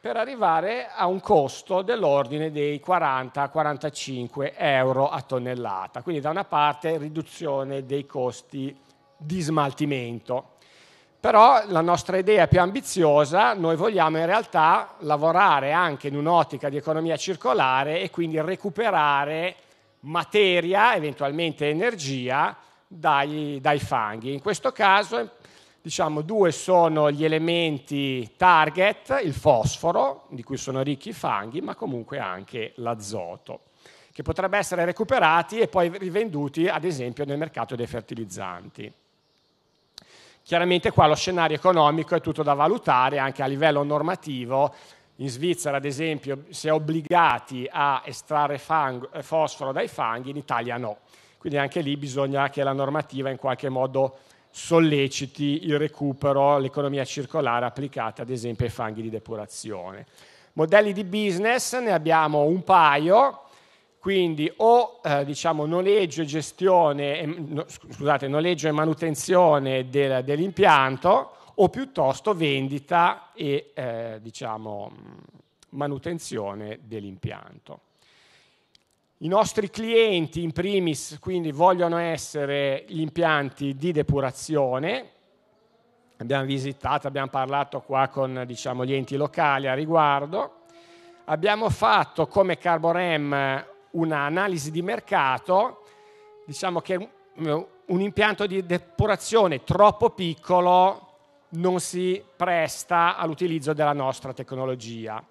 per arrivare a un costo dell'ordine dei 40-45 euro a tonnellata. Quindi da una parte riduzione dei costi di smaltimento. Però la nostra idea più ambiziosa, noi vogliamo in realtà lavorare anche in un'ottica di economia circolare e quindi recuperare materia, eventualmente energia, dai, dai fanghi. In questo caso diciamo, due sono gli elementi target, il fosforo, di cui sono ricchi i fanghi, ma comunque anche l'azoto, che potrebbe essere recuperati e poi rivenduti, ad esempio, nel mercato dei fertilizzanti. Chiaramente qua lo scenario economico è tutto da valutare anche a livello normativo. In Svizzera, ad esempio, si è obbligati a estrarre fango, fosforo dai fanghi, in Italia no quindi anche lì bisogna che la normativa in qualche modo solleciti il recupero, l'economia circolare applicata ad esempio ai fanghi di depurazione. Modelli di business ne abbiamo un paio, quindi o eh, diciamo, noleggio, e gestione, no, scusate, noleggio e manutenzione del, dell'impianto o piuttosto vendita e eh, diciamo, manutenzione dell'impianto. I nostri clienti in primis quindi vogliono essere gli impianti di depurazione, abbiamo visitato, abbiamo parlato qua con diciamo, gli enti locali a riguardo, abbiamo fatto come Carborem un'analisi di mercato, diciamo che un impianto di depurazione troppo piccolo non si presta all'utilizzo della nostra tecnologia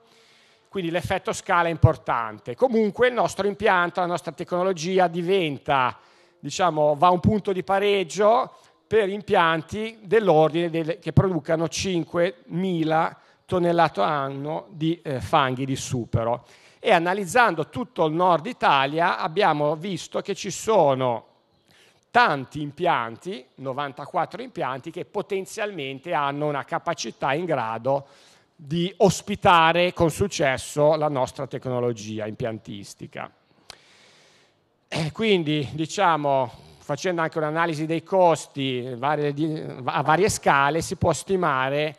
quindi l'effetto scala è importante. Comunque il nostro impianto, la nostra tecnologia diventa, diciamo, va a un punto di pareggio per impianti dell'ordine del, che producano 5.000 tonnellate all'anno di eh, fanghi di supero. E analizzando tutto il nord Italia abbiamo visto che ci sono tanti impianti, 94 impianti, che potenzialmente hanno una capacità in grado di di ospitare con successo la nostra tecnologia impiantistica. Eh, quindi, diciamo, facendo anche un'analisi dei costi a varie scale, si può stimare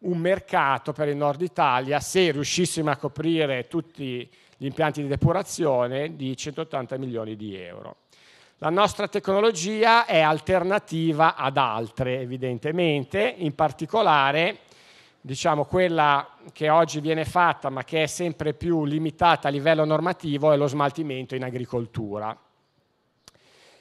un mercato per il nord Italia, se riuscissimo a coprire tutti gli impianti di depurazione, di 180 milioni di euro. La nostra tecnologia è alternativa ad altre, evidentemente, in particolare diciamo, quella che oggi viene fatta ma che è sempre più limitata a livello normativo è lo smaltimento in agricoltura,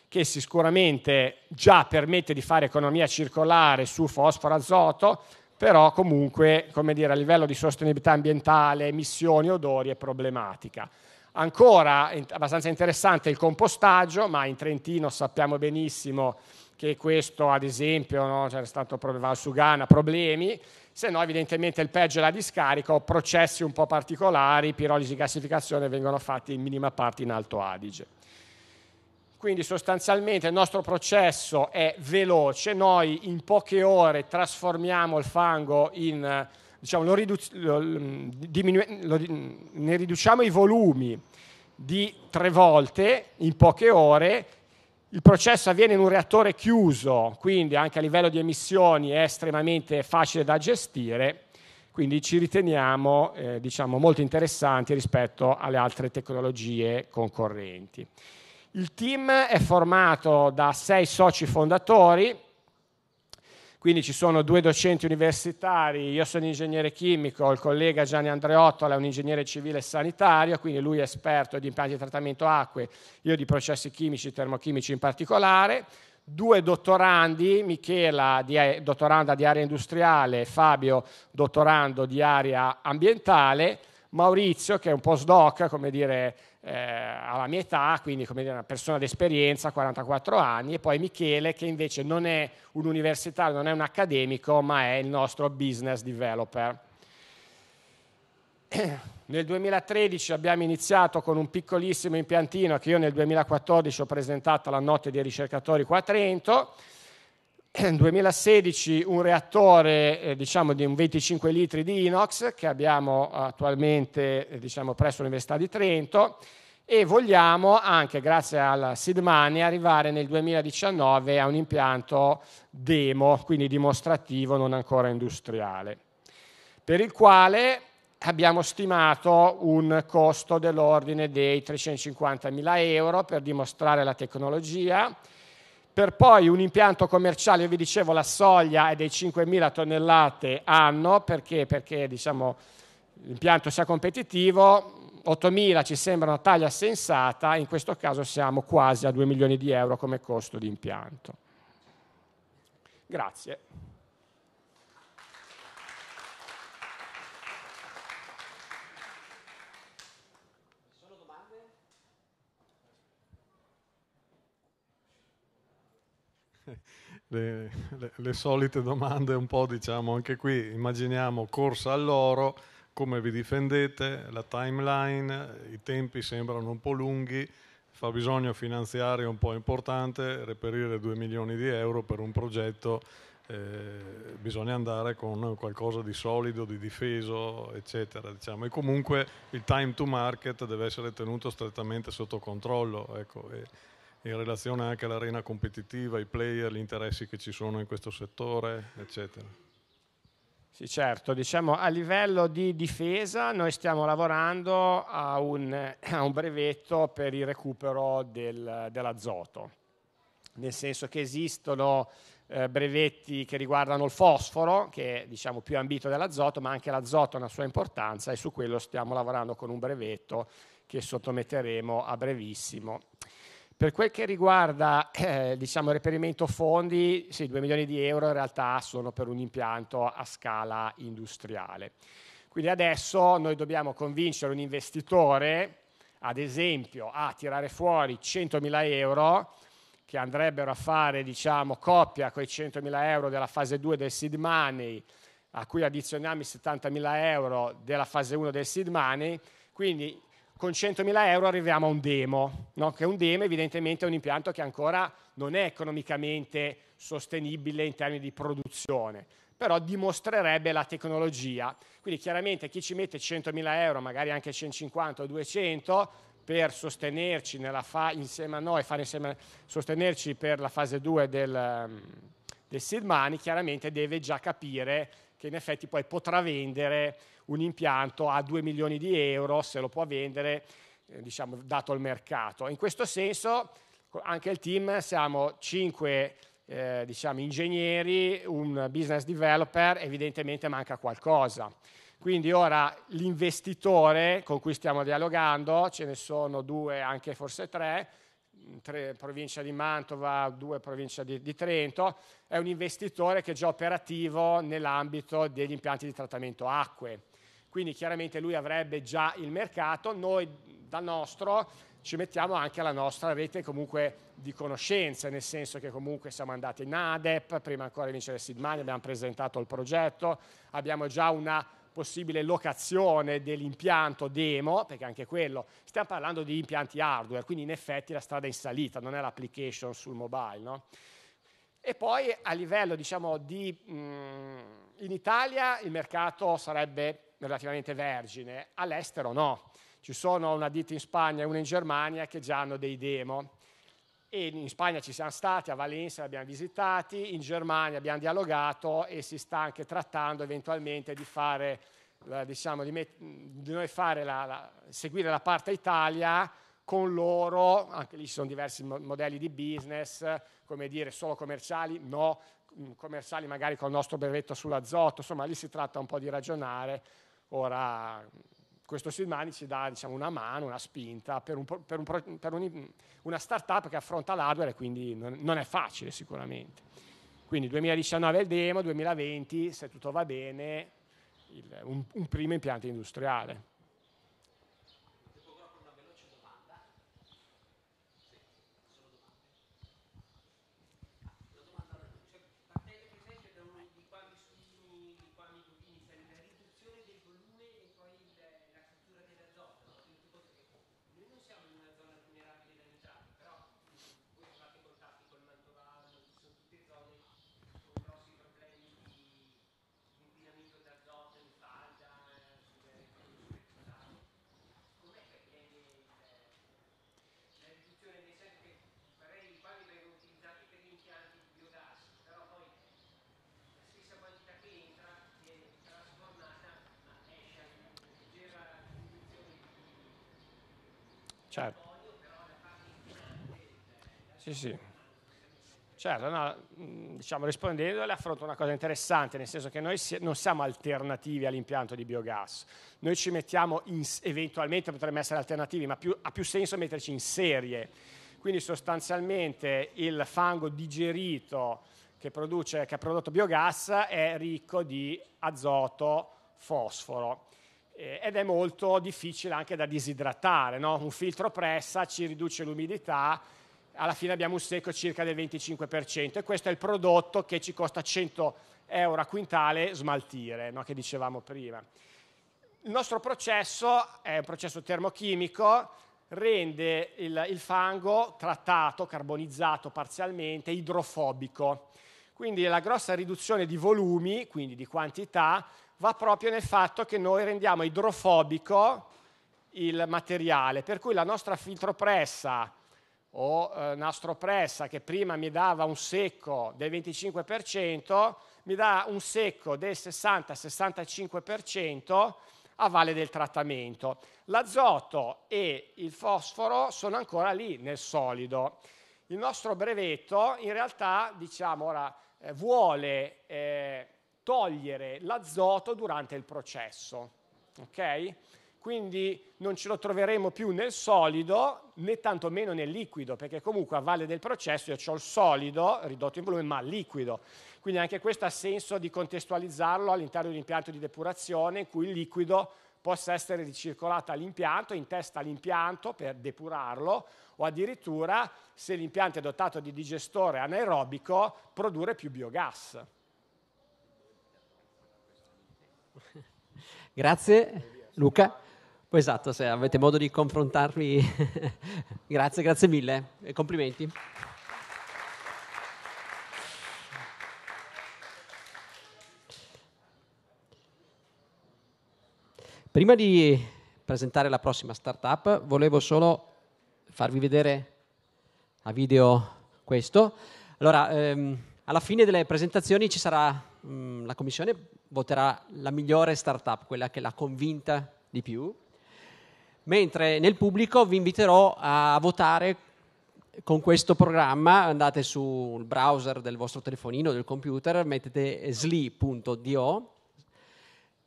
che sicuramente già permette di fare economia circolare su fosforo azoto, però comunque dire, a livello di sostenibilità ambientale, emissioni, odori è problematica. Ancora abbastanza interessante il compostaggio, ma in Trentino sappiamo benissimo che questo, ad esempio, no, c'era cioè, stato a Sugana problemi, se no evidentemente il peggio è la discarica o processi un po' particolari, pirolisi gassificazione vengono fatti in minima parte in Alto Adige. Quindi sostanzialmente il nostro processo è veloce, noi in poche ore trasformiamo il fango in, diciamo, lo ridu- lo, mm, diminu- lo, ne riduciamo i volumi di tre volte in poche ore il processo avviene in un reattore chiuso, quindi anche a livello di emissioni è estremamente facile da gestire, quindi ci riteniamo eh, diciamo, molto interessanti rispetto alle altre tecnologie concorrenti. Il team è formato da sei soci fondatori, quindi ci sono due docenti universitari, io sono ingegnere chimico, il collega Gianni Andreottola è un ingegnere civile sanitario, quindi lui è esperto di impianti di trattamento acque, io di processi chimici, termochimici in particolare due dottorandi, Michela dottoranda di area industriale, Fabio dottorando di area ambientale, Maurizio che è un postdoc, come dire, eh, alla mia età, quindi come dire, una persona d'esperienza, 44 anni, e poi Michele che invece non è un universitario, non è un accademico, ma è il nostro business developer. <clears throat> Nel 2013 abbiamo iniziato con un piccolissimo impiantino che io nel 2014 ho presentato alla notte dei ricercatori qua a Trento, 2016 <clears throat> un reattore eh, diciamo, di un 25 litri di inox che abbiamo attualmente eh, diciamo, presso l'Università di Trento e vogliamo anche grazie al Seed Money arrivare nel 2019 a un impianto demo, quindi dimostrativo, non ancora industriale, per il quale abbiamo stimato un costo dell'ordine dei 350.000 euro per dimostrare la tecnologia per poi un impianto commerciale, vi dicevo, la soglia è dei 5.000 tonnellate anno, perché, perché diciamo, l'impianto sia competitivo, 8.000 ci sembra una taglia sensata, in questo caso siamo quasi a 2 milioni di euro come costo di impianto. Grazie. le, le, le, solite domande un po' diciamo anche qui, immaginiamo corsa all'oro, come vi difendete, la timeline, i tempi sembrano un po' lunghi, fa bisogno finanziario un po' importante, reperire 2 milioni di euro per un progetto, eh, bisogna andare con qualcosa di solido, di difeso, eccetera. Diciamo. E comunque il time to market deve essere tenuto strettamente sotto controllo. Ecco, e, in relazione anche all'arena competitiva, i player, gli interessi che ci sono in questo settore, eccetera. Sì, certo, diciamo a livello di difesa noi stiamo lavorando a un, a un brevetto per il recupero del, dell'azoto, nel senso che esistono eh, brevetti che riguardano il fosforo, che è diciamo, più ambito dell'azoto, ma anche l'azoto ha una sua importanza e su quello stiamo lavorando con un brevetto che sottometteremo a brevissimo per quel che riguarda eh, diciamo, il reperimento fondi, sì, 2 milioni di euro in realtà sono per un impianto a scala industriale. Quindi adesso noi dobbiamo convincere un investitore, ad esempio, a tirare fuori 100.000 euro che andrebbero a fare diciamo, coppia con i 100.000 euro della fase 2 del seed money, a cui addizioniamo i 70.000 euro della fase 1 del seed money. Quindi con 100.000 euro arriviamo a un demo, no? che un demo evidentemente è un impianto che ancora non è economicamente sostenibile in termini di produzione, però dimostrerebbe la tecnologia. Quindi chiaramente chi ci mette 100.000 euro, magari anche 150 o 200, per sostenerci fa- insieme a noi, fare insieme, sostenerci per la fase 2 del, del seed money, chiaramente deve già capire che in effetti poi potrà vendere un impianto a 2 milioni di euro se lo può vendere eh, diciamo, dato il mercato. In questo senso anche il team siamo 5 eh, diciamo, ingegneri, un business developer, evidentemente manca qualcosa. Quindi ora l'investitore con cui stiamo dialogando, ce ne sono due, anche forse tre, mm, tre provincia di Mantova, due provincia di, di Trento, è un investitore che è già operativo nell'ambito degli impianti di trattamento acque quindi chiaramente lui avrebbe già il mercato, noi dal nostro ci mettiamo anche alla nostra rete comunque di conoscenze, nel senso che comunque siamo andati in ADEP, prima ancora di vincere Sidmani abbiamo presentato il progetto, abbiamo già una possibile locazione dell'impianto demo, perché anche quello, stiamo parlando di impianti hardware, quindi in effetti la strada è in salita, non è l'application sul mobile. No? E poi a livello diciamo di... Mh, mhmm, in Italia il mercato sarebbe relativamente vergine, all'estero no. Ci sono una ditta in Spagna e una in Germania che già hanno dei demo. E in Spagna ci siamo stati, a Valencia li abbiamo visitati, in Germania abbiamo dialogato e si sta anche trattando eventualmente di fare, diciamo, di met- di noi fare la, la, seguire la parte Italia con loro, anche lì ci sono diversi modelli di business, come dire solo commerciali, no, commerciali magari con il nostro brevetto sull'azoto, insomma lì si tratta un po' di ragionare Ora, questo Silmani ci dà diciamo, una mano, una spinta per, un, per, un, per un, una startup che affronta l'hardware e quindi non, non, è facile sicuramente. Quindi 2019 è il demo, 2020 se tutto va bene il, un, primo impianto industriale. Certo. Sì, sì. Certo, no, diciamo, rispondendo le affronto una cosa interessante, nel senso che noi non siamo alternativi all'impianto di biogas, noi ci mettiamo in, eventualmente potremmo essere alternativi, ma più, ha più senso metterci in serie. Quindi sostanzialmente il fango digerito che, produce, che ha prodotto biogas è ricco di azoto, fosforo eh, ed è molto difficile anche da disidratare. No? Un filtro pressa ci riduce l'umidità, alla fine abbiamo un secco circa del 25% e questo è il prodotto che ci costa 100 euro a quintale smaltire, no? che dicevamo prima. Il nostro processo è un processo termochimico, rende il, il, fango trattato, carbonizzato parzialmente, idrofobico. Quindi la grossa riduzione di volumi, quindi di quantità, va proprio nel fatto che noi rendiamo idrofobico il materiale, per cui la nostra filtropressa o eh, nastropressa che prima mi dava un secco del 25%, mi dà un secco del 60-65% a valle del trattamento. L'azoto e il fosforo sono ancora lì nel solido. Il nostro brevetto in realtà, diciamo ora, eh, vuole eh, togliere l'azoto durante il processo. Okay? Quindi non ce lo troveremo più nel solido né tantomeno nel liquido, perché comunque a valle del processo io ho il solido ridotto in volume ma liquido. Quindi anche questo ha senso di contestualizzarlo all'interno di un impianto di depurazione in cui il liquido possa essere ricircolato all'impianto, in testa all'impianto per depurarlo o addirittura se l'impianto è dotato di digestore anaerobico produrre più biogas. Grazie Luca. esatto, se avete modo di confrontarvi, <laughs> grazie, grazie mille e complimenti. Prima di presentare la prossima startup, volevo solo farvi vedere a video questo. Allora, ehm, alla fine delle presentazioni ci sarà, mh, mm, la commissione voterà la migliore startup, quella che l'ha convinta di più, mentre nel pubblico vi inviterò a votare con questo programma, andate sul browser del vostro telefonino, del computer, mettete sli.do,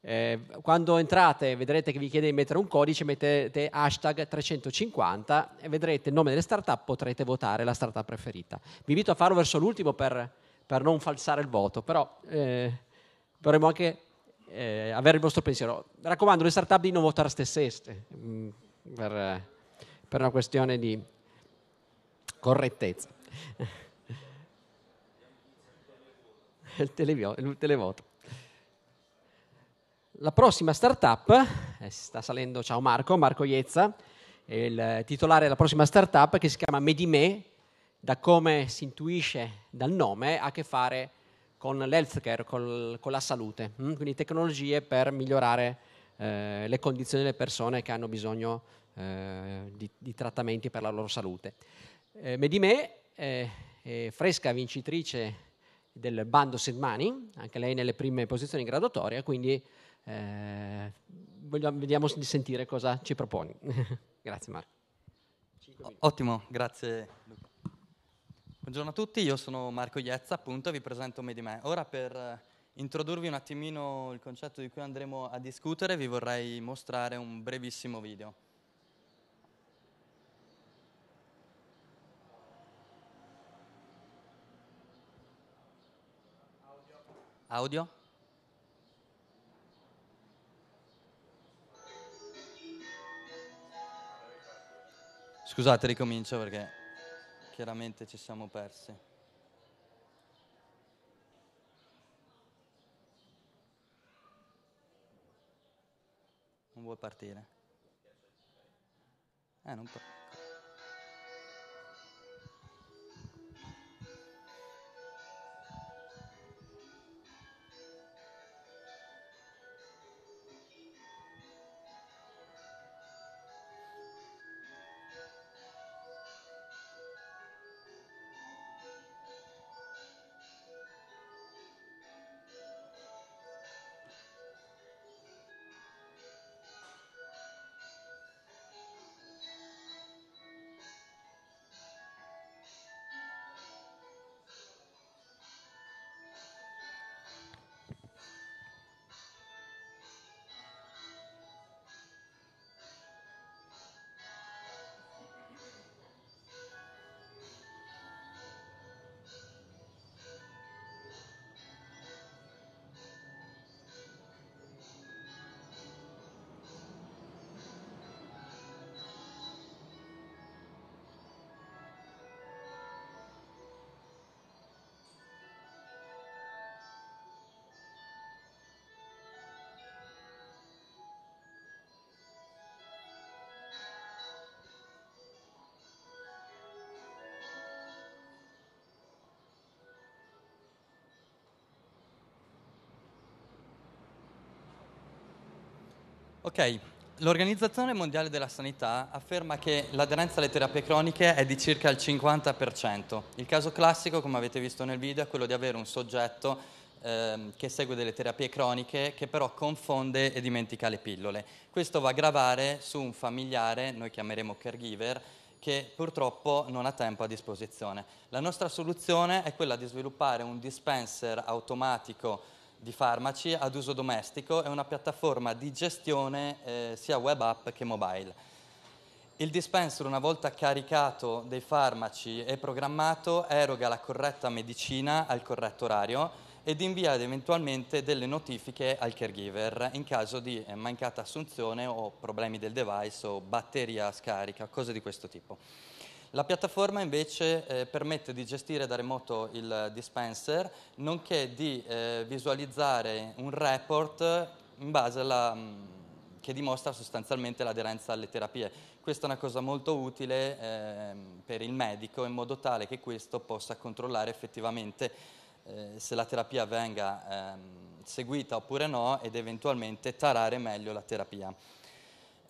eh, quando entrate vedrete che vi chiede di mettere un codice, mettete hashtag 350 e vedrete il nome delle startup, potrete votare la startup preferita. Vi invito a farlo verso l'ultimo per per non falsare il voto, però eh, dovremmo anche eh, avere il vostro pensiero. Raccomando le start-up di non votare se stesse, mh, mm, per, per una questione di correttezza. <laughs> il, televio, il televoto. La prossima startup, eh, sta salendo, ciao Marco, Marco Iezza, il titolare della prossima startup che si chiama Medime, da come si intuisce dal nome, ha a che fare con l'healthcare, col, con la salute, mm? quindi tecnologie per migliorare eh, le condizioni delle persone che hanno bisogno eh, di, di, trattamenti per la loro salute. Eh, Medime eh, è fresca vincitrice del bando Sid Money, anche lei nelle prime posizioni in graduatoria, quindi eh, vogliamo, vediamo di sentire cosa ci proponi. <laughs> grazie Marco. Ottimo, grazie Luca. Buongiorno a tutti, io sono Marco Iezza, appunto, e vi presento me di me. Ora per eh, introdurvi un attimino il concetto di cui andremo a discutere vi vorrei mostrare un brevissimo video. Audio? Scusate, ricomincio perché chiaramente ci siamo persi. Non vuoi partire? Eh, non partire. Ok, l'Organizzazione Mondiale della Sanità afferma che l'aderenza alle terapie croniche è di circa il 50%. Il caso classico, come avete visto nel video, è quello di avere un soggetto ehm, che segue delle terapie croniche che però confonde e dimentica le pillole. Questo va a gravare su un familiare, noi chiameremo caregiver, che purtroppo non ha tempo a disposizione. La nostra soluzione è quella di sviluppare un dispenser automatico di farmaci ad uso domestico è una piattaforma di gestione eh, sia web app che mobile. Il dispenser una volta caricato dei farmaci e programmato eroga la corretta medicina al corretto orario ed invia eventualmente delle notifiche al caregiver in caso di eh, mancata assunzione o problemi del device o batteria scarica, cose di questo tipo. La piattaforma invece eh, permette di gestire da remoto il dispenser, nonché di eh, visualizzare un report in base alla, mm, che dimostra sostanzialmente l'aderenza alle terapie. Questa è una cosa molto utile eh, per il medico in modo tale che questo possa controllare effettivamente eh, se la terapia venga ehm, seguita oppure no ed eventualmente tarare meglio la terapia.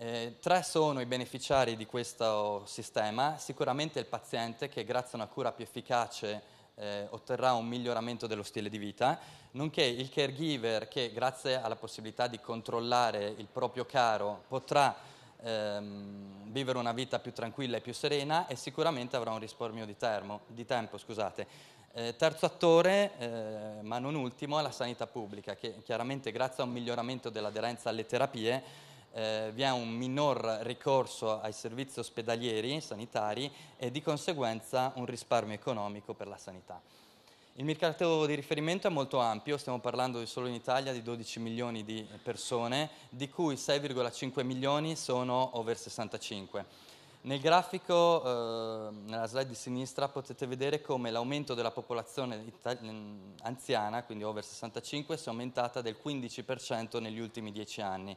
Eh, tre sono i beneficiari di questo sistema, sicuramente il paziente che grazie a una cura più efficace eh, otterrà un miglioramento dello stile di vita, nonché il caregiver che grazie alla possibilità di controllare il proprio caro potrà ehm, vivere una vita più tranquilla e più serena e sicuramente avrà un risparmio di, termo, di tempo. Eh, terzo attore, eh, ma non ultimo, è la sanità pubblica che chiaramente grazie a un miglioramento dell'aderenza alle terapie eh, vi è un minor ricorso ai servizi ospedalieri, sanitari e di conseguenza un risparmio economico per la sanità. Il mercato di riferimento è molto ampio, stiamo parlando solo in Italia di 12 milioni di persone, di cui 6,5 milioni sono over 65. Nel grafico, eh, nella slide di sinistra, potete vedere come l'aumento della popolazione mm, anziana, quindi over 65, sia aumentata del 15% negli ultimi 10 anni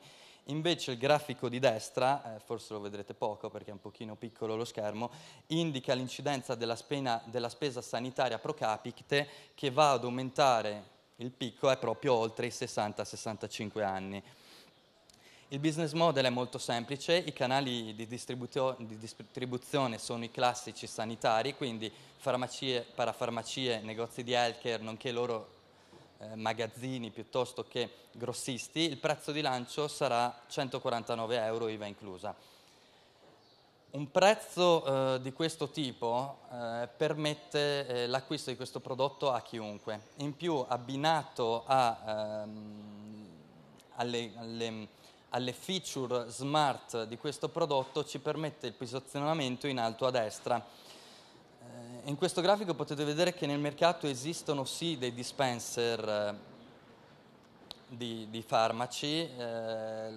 Invece il grafico di destra, eh, forse lo vedrete poco perché è un pochino piccolo lo schermo, indica l'incidenza della, della spesa sanitaria pro capite che va ad aumentare, il picco è proprio oltre i 60-65 anni. Il business model è molto semplice, i canali di, distribuzio di, distribuzione sono i classici sanitari, quindi farmacie, parafarmacie, negozi di healthcare, nonché loro eh, magazzini piuttosto che grossisti, il prezzo di lancio sarà 149 euro IVA inclusa. Un prezzo eh, di questo tipo eh, permette eh, l'acquisto di questo prodotto a chiunque, in più abbinato a, ehm, alle, alle, alle feature smart di questo prodotto ci permette il posizionamento in alto a destra in questo grafico potete vedere che nel mercato esistono sì dei dispenser eh, di, di, farmaci, eh,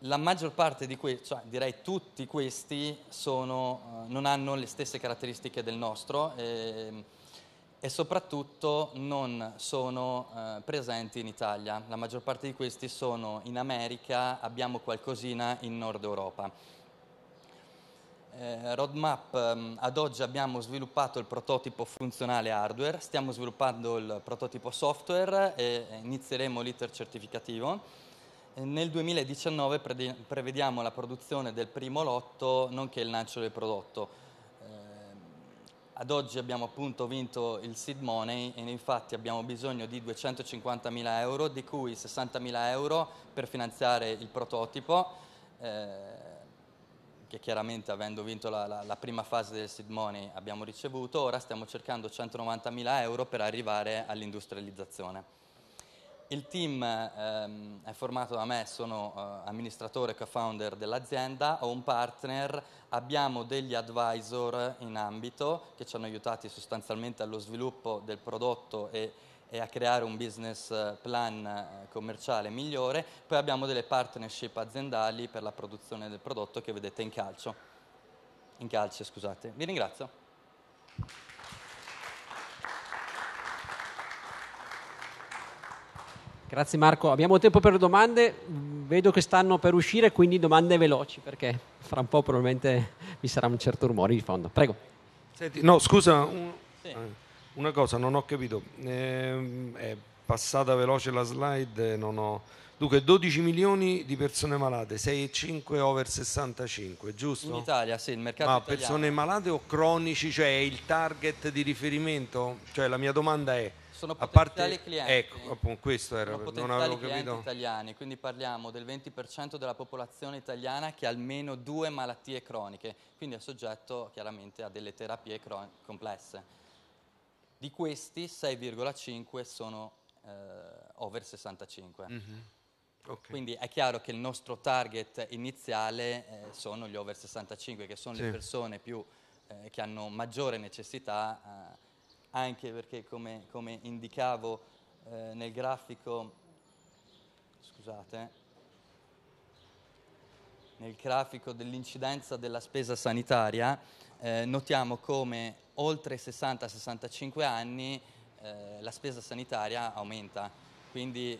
la maggior parte di questi, cioè direi tutti questi, sono, eh, non hanno le stesse caratteristiche del nostro ehm, e soprattutto non sono eh, presenti in Italia. La maggior parte di questi sono in America, abbiamo qualcosina in Nord Europa eh, roadmap ehm, ad oggi abbiamo sviluppato il prototipo funzionale hardware, stiamo sviluppando il prototipo software e inizieremo l'iter certificativo. Nel 2019 prevediamo la produzione del primo lotto, nonché il lancio del prodotto. Ehm, ad oggi abbiamo appunto vinto il seed money e infatti abbiamo bisogno di 250.000 euro, di cui 60.000 euro per finanziare il prototipo, eh, che chiaramente avendo vinto la, la, la, prima fase del seed money abbiamo ricevuto, ora stiamo cercando 190.000 euro per arrivare all'industrializzazione. Il team ehm, è formato da me, sono eh, amministratore e co-founder dell'azienda, ho un partner, abbiamo degli advisor in ambito che ci hanno aiutati sostanzialmente allo sviluppo del prodotto e e a creare un business eh, plan eh, commerciale migliore. Poi abbiamo delle partnership aziendali per la produzione del prodotto che vedete in calcio. In calce, scusate. Vi ringrazio. Grazie Marco, abbiamo tempo per domande, vedo che stanno per uscire, quindi domande veloci perché fra un po' probabilmente vi sarà un certo rumore di fondo. Prego. Senti, no, scusa. Un... Sì. Ah. Una cosa non ho capito, ehm, è passata veloce la slide, eh, non ho... Dunque 12 milioni di persone malate, 6,5 over 65, giusto? In Italia, sì, il mercato Ma italiano. persone malate o cronici, cioè è il target di riferimento? Cioè la mia domanda è sono a parte, clienti. Ecco, appunto, questo era, non avevo capito. Sono italiani, quindi parliamo del 20% della popolazione italiana che ha almeno due malattie croniche, quindi è soggetto chiaramente a delle terapie complesse. Di questi 6,5 sono eh, over 65. Mm-hmm. Okay. Quindi è chiaro che il nostro target iniziale eh, sono gli over 65, che sono sì. le persone più, eh, che hanno maggiore necessità, eh, anche perché come, come indicavo eh, nel grafico, scusate, nel grafico dell'incidenza della spesa sanitaria, eh, notiamo come oltre 60-65 anni eh, la spesa sanitaria aumenta, quindi, eh,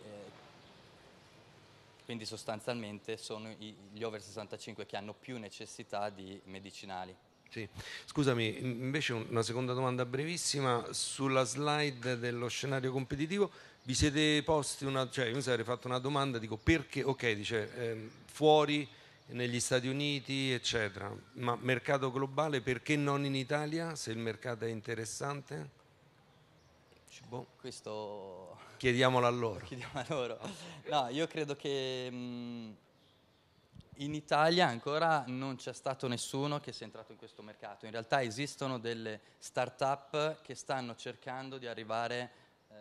quindi sostanzialmente sono i, gli over 65 che hanno più necessità di medicinali. Sì. Scusami, invece una seconda domanda brevissima sulla slide dello scenario competitivo. Vi siete posti una, cioè io mi sarei fatto una domanda, dico perché, ok, dice eh, fuori negli Stati Uniti, eccetera. Ma mercato globale, perché non in Italia, se il mercato è interessante? Boh. Questo... Chiediamolo a loro. Chiediamo a loro. No, io credo che mh, mm, in Italia ancora non c'è stato nessuno che sia entrato in questo mercato. In realtà esistono delle start-up che stanno cercando di arrivare eh,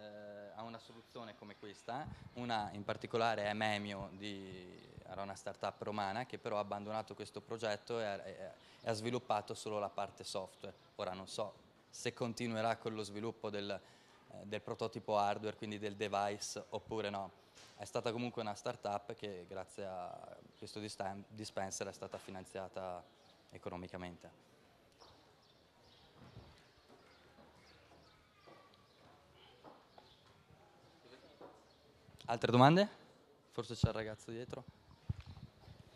a una soluzione come questa. Una in particolare è Memio di era una startup romana che però ha abbandonato questo progetto e, ha sviluppato solo la parte software. Ora non so se continuerà con lo sviluppo del, eh, del prototipo hardware, quindi del device, oppure no. È stata comunque una startup che grazie a questo dispenser è stata finanziata economicamente. Altre domande? Forse c'è il ragazzo dietro.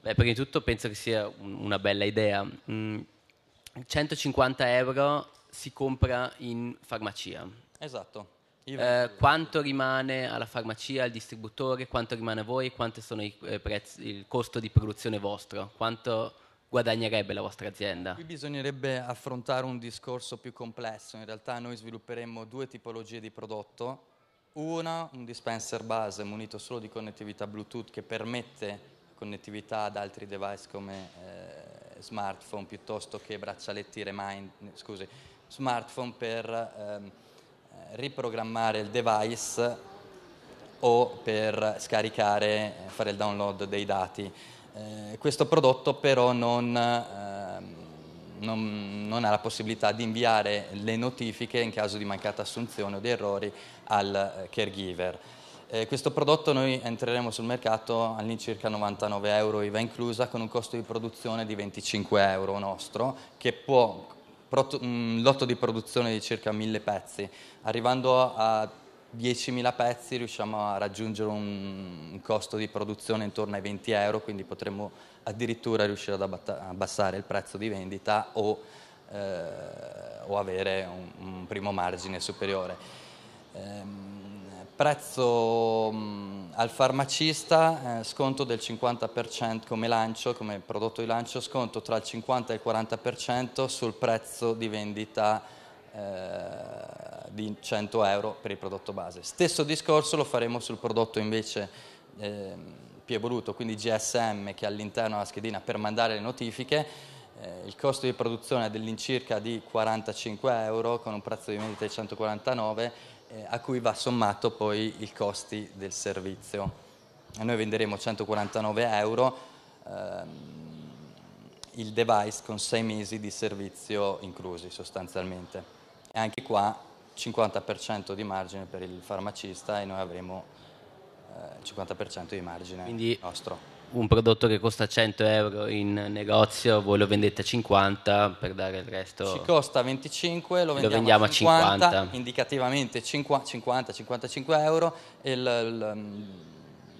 Beh, prima di tutto penso che sia una bella idea. 150 mm, euro si compra in farmacia. Esatto. Eh, quanto rimane alla farmacia, al distributore, quanto rimane a voi, quanto sono i eh, prezzi, il costo di produzione vostro, quanto guadagnerebbe la vostra azienda? Qui bisognerebbe affrontare un discorso più complesso, in realtà noi svilupperemmo due tipologie di prodotto, una un dispenser base munito solo di connettività Bluetooth che permette connettività ad altri device come eh, smartphone piuttosto che braccialetti remind, scusi, smartphone per ehm, eh, riprogrammare il device o per scaricare, eh, fare il download dei dati. Eh, questo prodotto però non, ehm, non, non, ha la possibilità di inviare le notifiche in caso di mancata assunzione o di errori al eh, caregiver. Eh, questo prodotto noi entreremo sul mercato all'incirca 99 euro IVA inclusa con un costo di produzione di 25 euro nostro che può un mm, lotto di produzione di circa 1000 pezzi arrivando a 10.000 pezzi riusciamo a raggiungere un, un costo di produzione intorno ai 20 euro quindi potremmo addirittura riuscire ad abbassare il prezzo di vendita o, eh, o avere un, un, primo margine superiore. Ehm, prezzo mh, al farmacista, eh, sconto del 50% come lancio, come prodotto di lancio, sconto tra il 50 e il 40% sul prezzo di vendita eh, di 100 euro per il prodotto base. Stesso discorso lo faremo sul prodotto invece eh, più evoluto, quindi GSM che è all'interno della schedina per mandare le notifiche, eh, il costo di produzione è dell'incirca di 45 euro con un prezzo di vendita di 149 eh, a cui va sommato poi i costi del servizio. Noi venderemo 149 euro ehm, il device con 6 mesi di servizio inclusi sostanzialmente. E anche qua 50% di margine per il farmacista e noi avremo eh, 50% di margine Quindi nostro un prodotto che costa 100 euro in negozio, voi lo vendete a 50 per dare il resto. Ci costa 25, lo vendiamo, lo vendiamo a 50, 50. indicativamente 50-55 euro e il, mm,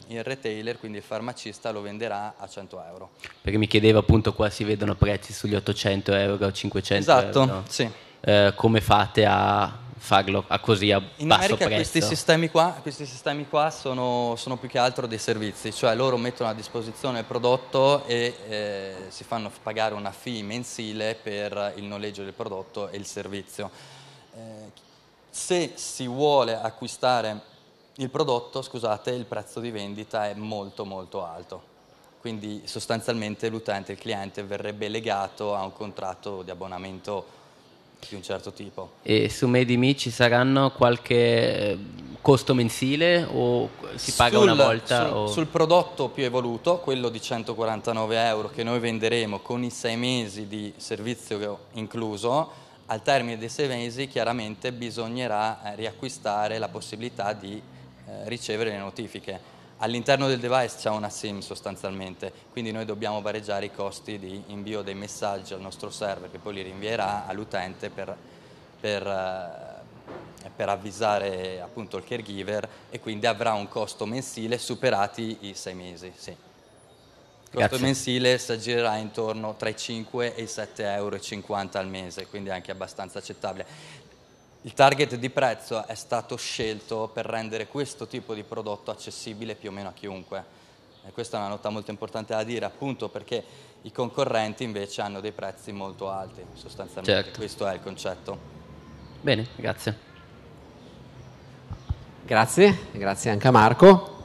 il, retailer, quindi il farmacista, lo venderà a 100 euro. Perché mi chiedevo appunto qua si vedono prezzi sugli 800 euro, 500 esatto, euro. Esatto, sì. Eh, come fate a farlo a così a basso prezzo? questi sistemi qua, questi sistemi qua sono, sono, più che altro dei servizi, cioè loro mettono a disposizione il prodotto e eh, si fanno pagare una fee mensile per il noleggio del prodotto e il servizio. Eh, se si vuole acquistare il prodotto, scusate, il prezzo di vendita è molto molto alto. Quindi sostanzialmente l'utente, il cliente verrebbe legato a un contratto di abbonamento di un certo tipo. E su Made in Me ci saranno qualche eh, costo mensile o si paga sul, una volta? Sul, o... sul, prodotto più evoluto, quello di 149 euro che noi venderemo con i sei mesi di servizio incluso, al termine dei sei mesi chiaramente bisognerà eh, riacquistare la possibilità di eh, ricevere le notifiche all'interno del device c'è una SIM sostanzialmente, quindi noi dobbiamo pareggiare i costi di invio dei messaggi al nostro server che poi li rinvierà all'utente per, per, eh, per, avvisare appunto il caregiver e quindi avrà un costo mensile superati i sei mesi. Sì. Il costo Grazie. mensile si aggirerà intorno tra i 5 e i 7,50 euro al mese, quindi anche abbastanza accettabile. Il target di prezzo è stato scelto per rendere questo tipo di prodotto accessibile più o meno a chiunque. E questa è una nota molto importante da dire, appunto perché i concorrenti invece hanno dei prezzi molto alti, sostanzialmente. Certo. Questo è il concetto. Bene, grazie. Grazie, grazie anche a Marco.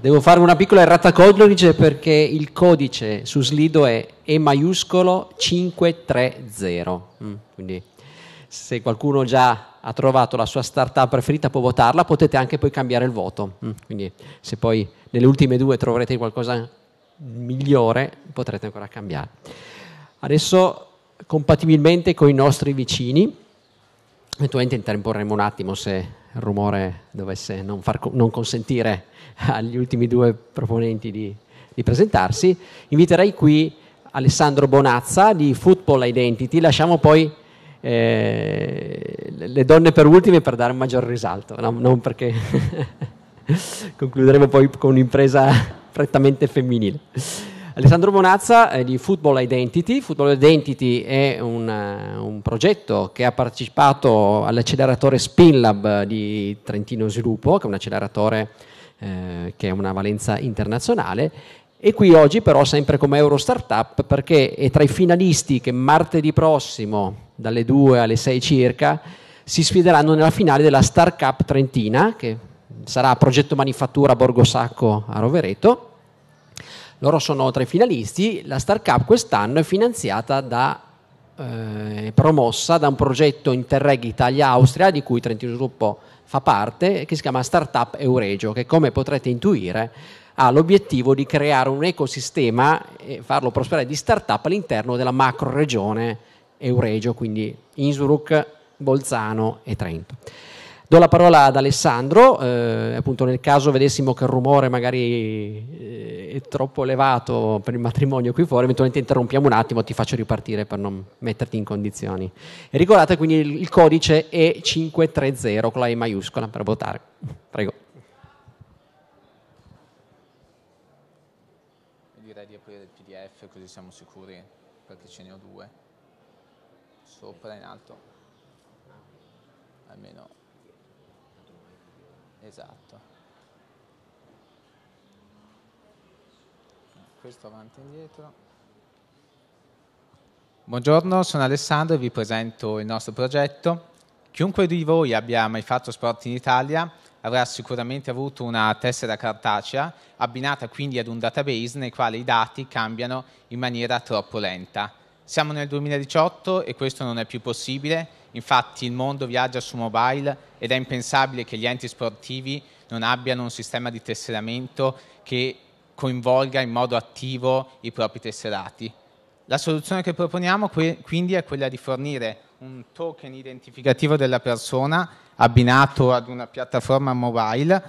Devo fare una piccola errata codice perché il codice su Slido è E maiuscolo 530. Mm, quindi se qualcuno già ha trovato la sua startup preferita può votarla, potete anche poi cambiare il voto. Mm, quindi se poi nelle ultime due troverete qualcosa migliore, potrete ancora cambiare. Adesso compatibilmente con i nostri vicini, eventualmente interromperemo un attimo se il rumore dovesse non, far, non consentire <laughs> agli ultimi due proponenti di, di presentarsi, inviterei qui Alessandro Bonazza di Football Identity, lasciamo poi eh, le donne per ultime per dare un maggior risalto, no, non perché <laughs> concluderemo poi con un'impresa <laughs> prettamente femminile. Alessandro Bonazza eh, di Football Identity. Football Identity è un, eh, un, progetto che ha partecipato all'acceleratore Spin Lab di Trentino Sviluppo, che è un acceleratore eh, che ha una valenza internazionale e qui oggi però sempre come Euro Startup perché è tra i finalisti che martedì prossimo dalle 2 alle 6 circa si sfideranno nella finale della Star Cup Trentina che sarà progetto manifattura Borgo Sacco a Rovereto. Loro sono tra i finalisti, la Star Cup quest'anno è finanziata da eh, promossa da un progetto Interreg Italia-Austria di cui Trentino Sviluppo fa parte che si chiama Startup Euregio che come potrete intuire ha l'obiettivo di creare un ecosistema e farlo prosperare di start-up all'interno della macro regione Euregio, quindi Innsbruck, Bolzano e Trento. Do la parola ad Alessandro, eh, appunto nel caso vedessimo che il rumore magari eh, è troppo elevato per il matrimonio qui fuori, eventualmente interrompiamo un attimo, ti faccio ripartire per non metterti in condizioni. E ricordate quindi il, codice E530 con la E maiuscola per votare. Prego. siamo sicuri perché ce ne ho due sopra in alto almeno esatto questo avanti e indietro buongiorno sono Alessandro e vi presento il nostro progetto chiunque di voi abbia mai fatto sport in Italia avrà sicuramente avuto una tessera cartacea abbinata quindi ad un database nel quale i dati cambiano in maniera troppo lenta. Siamo nel 2018 e questo non è più possibile, infatti il mondo viaggia su mobile ed è impensabile che gli enti sportivi non abbiano un sistema di tesseramento che coinvolga in modo attivo i propri tesserati. La soluzione che proponiamo quindi è quella di fornire un token identificativo della persona abbinato ad una piattaforma mobile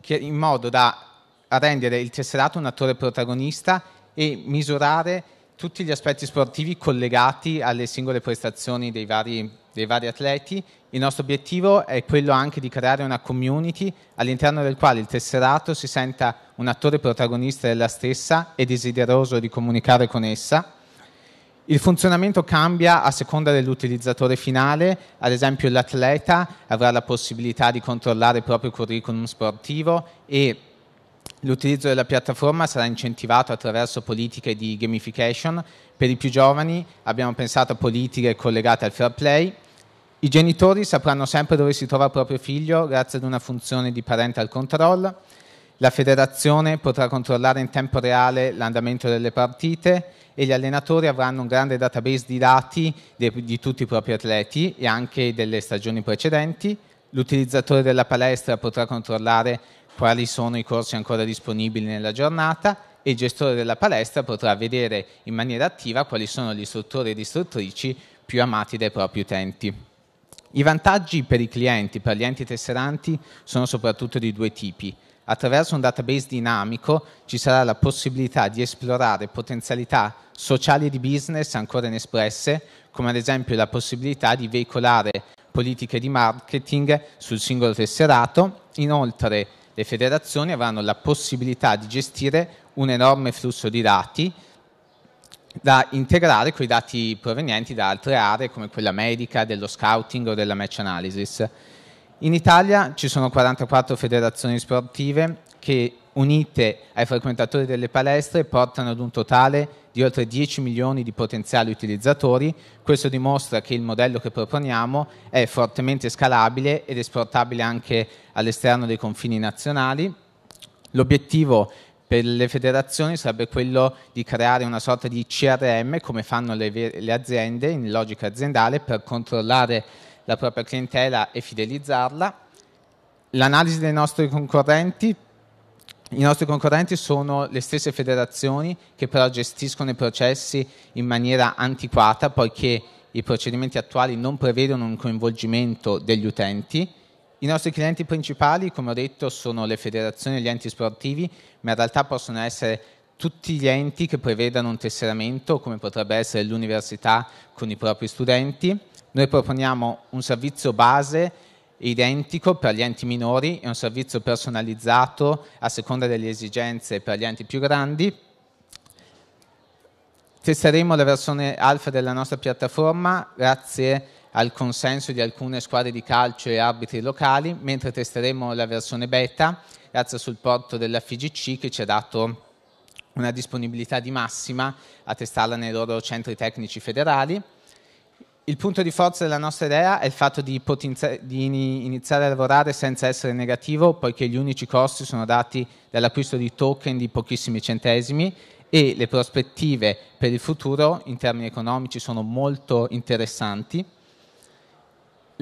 che, in modo da rendere il tesserato un attore protagonista e misurare tutti gli aspetti sportivi collegati alle singole prestazioni dei vari, dei vari atleti. Il nostro obiettivo è quello anche di creare una community all'interno del quale il tesserato si senta un attore protagonista della stessa e desideroso di comunicare con essa il funzionamento cambia a seconda dell'utilizzatore finale, ad esempio l'atleta avrà la possibilità di controllare il proprio curriculum sportivo e l'utilizzo della piattaforma sarà incentivato attraverso politiche di gamification. Per i più giovani abbiamo pensato a politiche collegate al fair play. I genitori sapranno sempre dove si trova il proprio figlio grazie ad una funzione di parental control. La federazione potrà controllare in tempo reale l'andamento delle partite e gli allenatori avranno un grande database di dati di, di tutti i propri atleti e anche delle stagioni precedenti. L'utilizzatore della palestra potrà controllare quali sono i corsi ancora disponibili nella giornata e il gestore della palestra potrà vedere in maniera attiva quali sono gli istruttori ed istruttrici più amati dai propri utenti. I vantaggi per i clienti, per gli enti tesseranti, sono soprattutto di due tipi attraverso un database dinamico ci sarà la possibilità di esplorare potenzialità sociali di business ancora inespresse, come ad esempio la possibilità di veicolare politiche di marketing sul singolo tesserato. Inoltre le federazioni avranno la possibilità di gestire un enorme flusso di dati da integrare con i dati provenienti da altre aree come quella medica, dello scouting o della match analysis. In Italia ci sono 44 federazioni sportive che unite ai frequentatori delle palestre portano ad un totale di oltre 10 milioni di potenziali utilizzatori. Questo dimostra che il modello che proponiamo è fortemente scalabile ed esportabile anche all'esterno dei confini nazionali. L'obiettivo per le federazioni sarebbe quello di creare una sorta di CRM, come fanno le, le aziende in logica aziendale, per controllare la propria clientela e fidelizzarla. L'analisi dei nostri concorrenti, i nostri concorrenti sono le stesse federazioni che però gestiscono i processi in maniera antiquata poiché i procedimenti attuali non prevedono un coinvolgimento degli utenti. I nostri clienti principali, come ho detto, sono le federazioni e gli enti sportivi, ma in realtà possono essere tutti gli enti che prevedano un tesseramento, come potrebbe essere l'università con i propri studenti. Noi proponiamo un servizio base identico per gli enti minori e un servizio personalizzato a seconda delle esigenze per gli enti più grandi. Testeremo la versione alfa della nostra piattaforma grazie al consenso di alcune squadre di calcio e arbitri locali, mentre testeremo la versione beta grazie al supporto della FIGC che ci ha dato una disponibilità di massima a testarla nei loro centri tecnici federali il punto di forza della nostra idea è il fatto di, di iniziare a lavorare senza essere negativo, poiché gli unici costi sono dati dall'acquisto di token di pochissimi centesimi e le prospettive per il futuro in termini economici sono molto interessanti.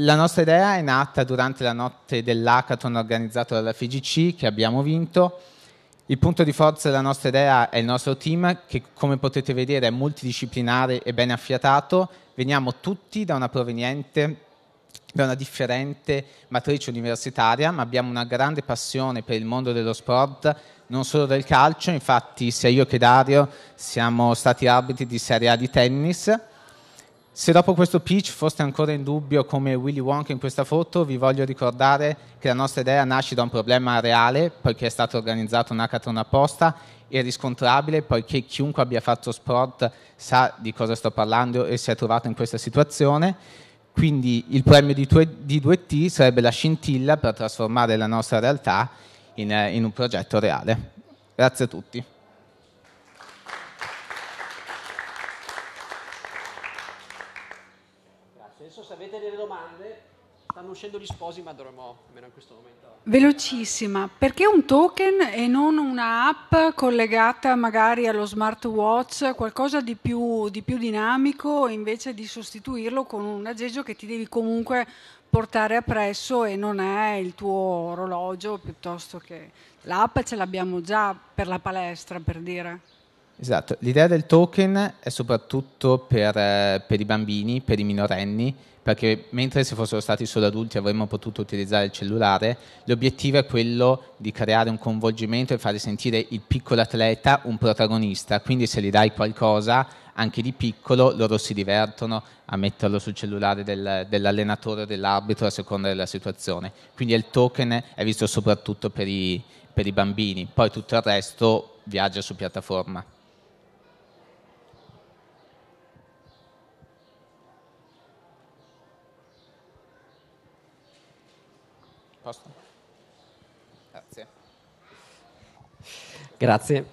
La nostra idea è nata durante la notte dell'hackathon organizzato dalla FGC che abbiamo vinto. Il punto di forza della nostra idea è il nostro team che come potete vedere è multidisciplinare e ben affiatato veniamo tutti da una proveniente da una differente matrice universitaria, ma abbiamo una grande passione per il mondo dello sport, non solo del calcio, infatti sia io che Dario siamo stati arbitri di Serie A di tennis. Se dopo questo pitch foste ancora in dubbio come Willy Wonka in questa foto, vi voglio ricordare che la nostra idea nasce da un problema reale, poiché è stato organizzato un hackathon apposta irriscontrabile poiché chiunque abbia fatto sport sa di cosa sto parlando e si è trovato in questa situazione. Quindi il premio di 2T sarebbe la scintilla per trasformare la nostra realtà in, eh, in un progetto reale. Grazie a tutti. stanno uscendo gli sposi, ma dovremmo almeno in questo momento. Velocissima, perché un token e non un'app collegata magari allo smartwatch, qualcosa di più, di più dinamico invece di sostituirlo con un aggeggio che ti devi comunque portare appresso e non è il tuo orologio piuttosto che l'app ce l'abbiamo già per la palestra per dire. Esatto, l'idea del token è soprattutto per, eh, per, i bambini, per i minorenni, perché mentre se fossero stati solo adulti avremmo potuto utilizzare il cellulare, l'obiettivo è quello di creare un coinvolgimento e fare sentire il piccolo atleta un protagonista, quindi se gli dai qualcosa anche di piccolo loro si divertono a metterlo sul cellulare del, dell'allenatore o dell'arbitro a seconda della situazione, quindi il token è visto soprattutto per i, per i bambini, poi tutto il resto viaggia su piattaforma. posto? Grazie. Grazie.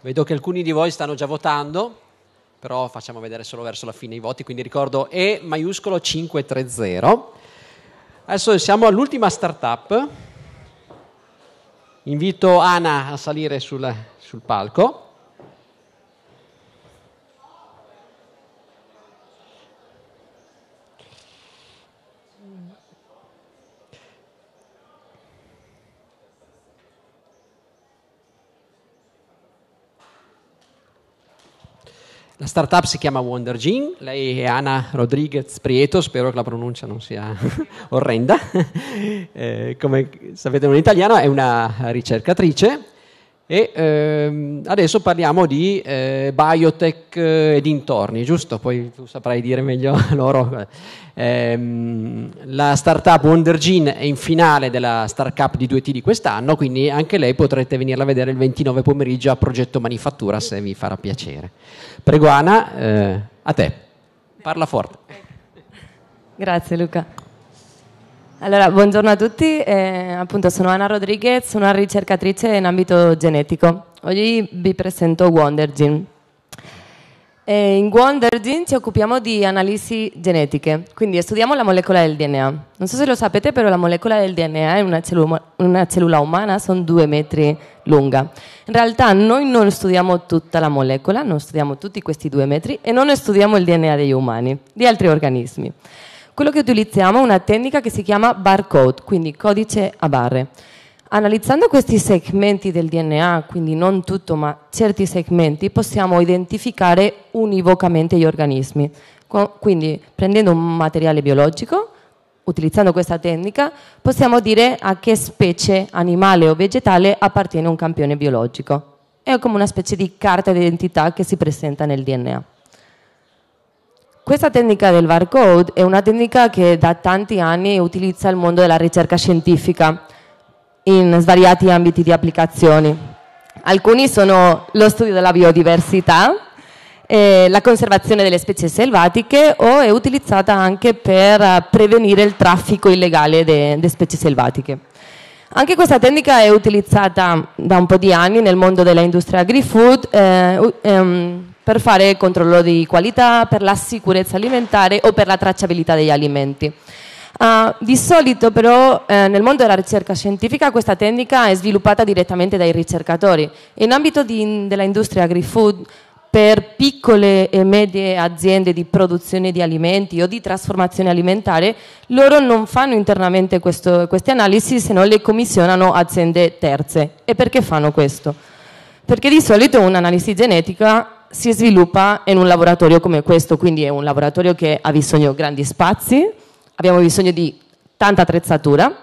Vedo che alcuni di voi stanno già votando, però facciamo vedere solo verso la fine i voti, quindi ricordo E maiuscolo 530. Adesso siamo all'ultima startup. Invito Ana a salire sul, sul palco. La startup si chiama Wonder Gene, lei è Ana Rodriguez Prieto, spero che la pronuncia non sia <laughs> orrenda. <laughs> Eh, come sapete non è italiana, è una ricercatrice e ehm, adesso parliamo di eh, biotech eh, e dintorni, giusto? Poi tu saprai dire meglio <laughs> loro. Ehm, la startup WonderGene è in finale della Startup di 2T di quest'anno, quindi anche lei potrete venirla a vedere il 29 pomeriggio a Progetto Manifattura se vi farà piacere. Prego Ana, eh, a te. Parla forte. Grazie Luca. Allora, buongiorno a tutti, eh, appunto sono Anna Rodriguez, sono una ricercatrice in ambito genetico. Oggi vi presento WonderGene. Eh, in WonderGene ci occupiamo di analisi genetiche, quindi studiamo la molecola del DNA. Non so se lo sapete, però la molecola del DNA è una, cellula, una cellula umana sono due metri lunga. In realtà noi non studiamo tutta la molecola, non studiamo tutti questi due metri e non studiamo il DNA degli umani, di altri organismi quello che utilizziamo è una tecnica che si chiama barcode, quindi codice a barre. Analizzando questi segmenti del DNA, quindi non tutto ma certi segmenti, possiamo identificare univocamente gli organismi. Quindi prendendo un materiale biologico, utilizzando questa tecnica, possiamo dire a che specie animale o vegetale appartiene un campione biologico. È come una specie di carta d'identità che si presenta nel DNA. Questa tecnica del barcode è una tecnica che da tanti anni utilizza il mondo della ricerca scientifica in svariati ambiti di applicazioni. Alcuni sono lo studio della biodiversità, eh, la conservazione delle specie selvatiche o è utilizzata anche per prevenire il traffico illegale di specie selvatiche. Anche questa tecnica è utilizzata da un po' di anni nel mondo dell'industria agri-food eh, ehm, per fare controllo di qualità, per la sicurezza alimentare o per la tracciabilità degli alimenti. Uh, di solito però eh, nel mondo della ricerca scientifica questa tecnica è sviluppata direttamente dai ricercatori. In ambito di, della industria agri-food per piccole e medie aziende di produzione di alimenti o di trasformazione alimentare, loro non fanno internamente questo, queste analisi se non le commissionano aziende terze. E perché fanno questo? Perché di solito un'analisi genetica si sviluppa in un laboratorio come questo, quindi è un laboratorio che ha bisogno di grandi spazi, abbiamo bisogno di tanta attrezzatura,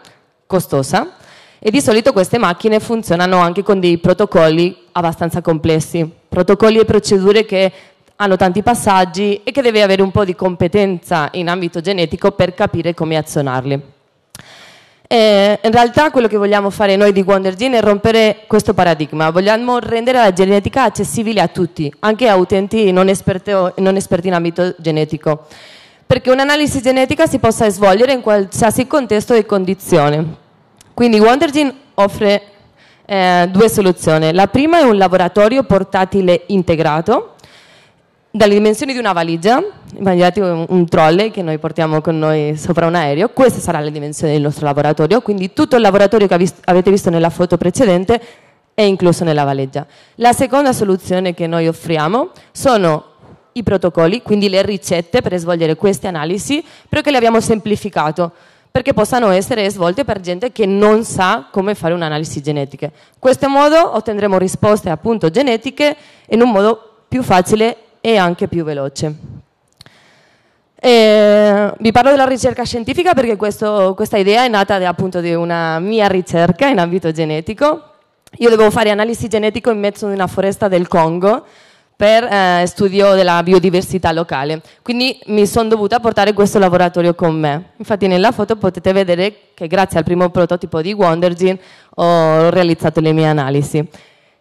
costosa, e di solito queste macchine funzionano anche con dei protocolli abbastanza complessi protocolli e procedure che hanno tanti passaggi e che deve avere un po' di competenza in ambito genetico per capire come azionarli. Eh, in realtà quello che vogliamo fare noi di WonderGene è rompere questo paradigma, vogliamo rendere la genetica accessibile a tutti, anche a utenti non, esperte, non esperti in ambito genetico, perché un'analisi genetica si possa svolgere in qualsiasi contesto e condizione. Quindi WonderGene offre eh, due soluzioni. La prima è un laboratorio portatile integrato dalle dimensioni di una valigia, immaginate un trolley che noi portiamo con noi sopra un aereo, questa sarà la dimensione del nostro laboratorio, quindi tutto il laboratorio che avete visto nella foto precedente è incluso nella valigia. La seconda soluzione che noi offriamo sono i protocolli, quindi le ricette per svolgere queste analisi, però che le abbiamo semplificato perché possano essere svolte per gente che non sa come fare un'analisi genetica. In questo modo ottendremo risposte appunto genetiche in un modo più facile e anche più veloce. Eh, vi parlo della ricerca scientifica perché questo, questa idea è nata de, appunto di una mia ricerca in ambito genetico. Io dovevo fare analisi genetico in mezzo a una foresta del Congo per eh, studio della biodiversità locale. Quindi mi sono dovuta portare questo laboratorio con me. Infatti nella foto potete vedere che grazie al primo prototipo di WonderGene ho realizzato le mie analisi.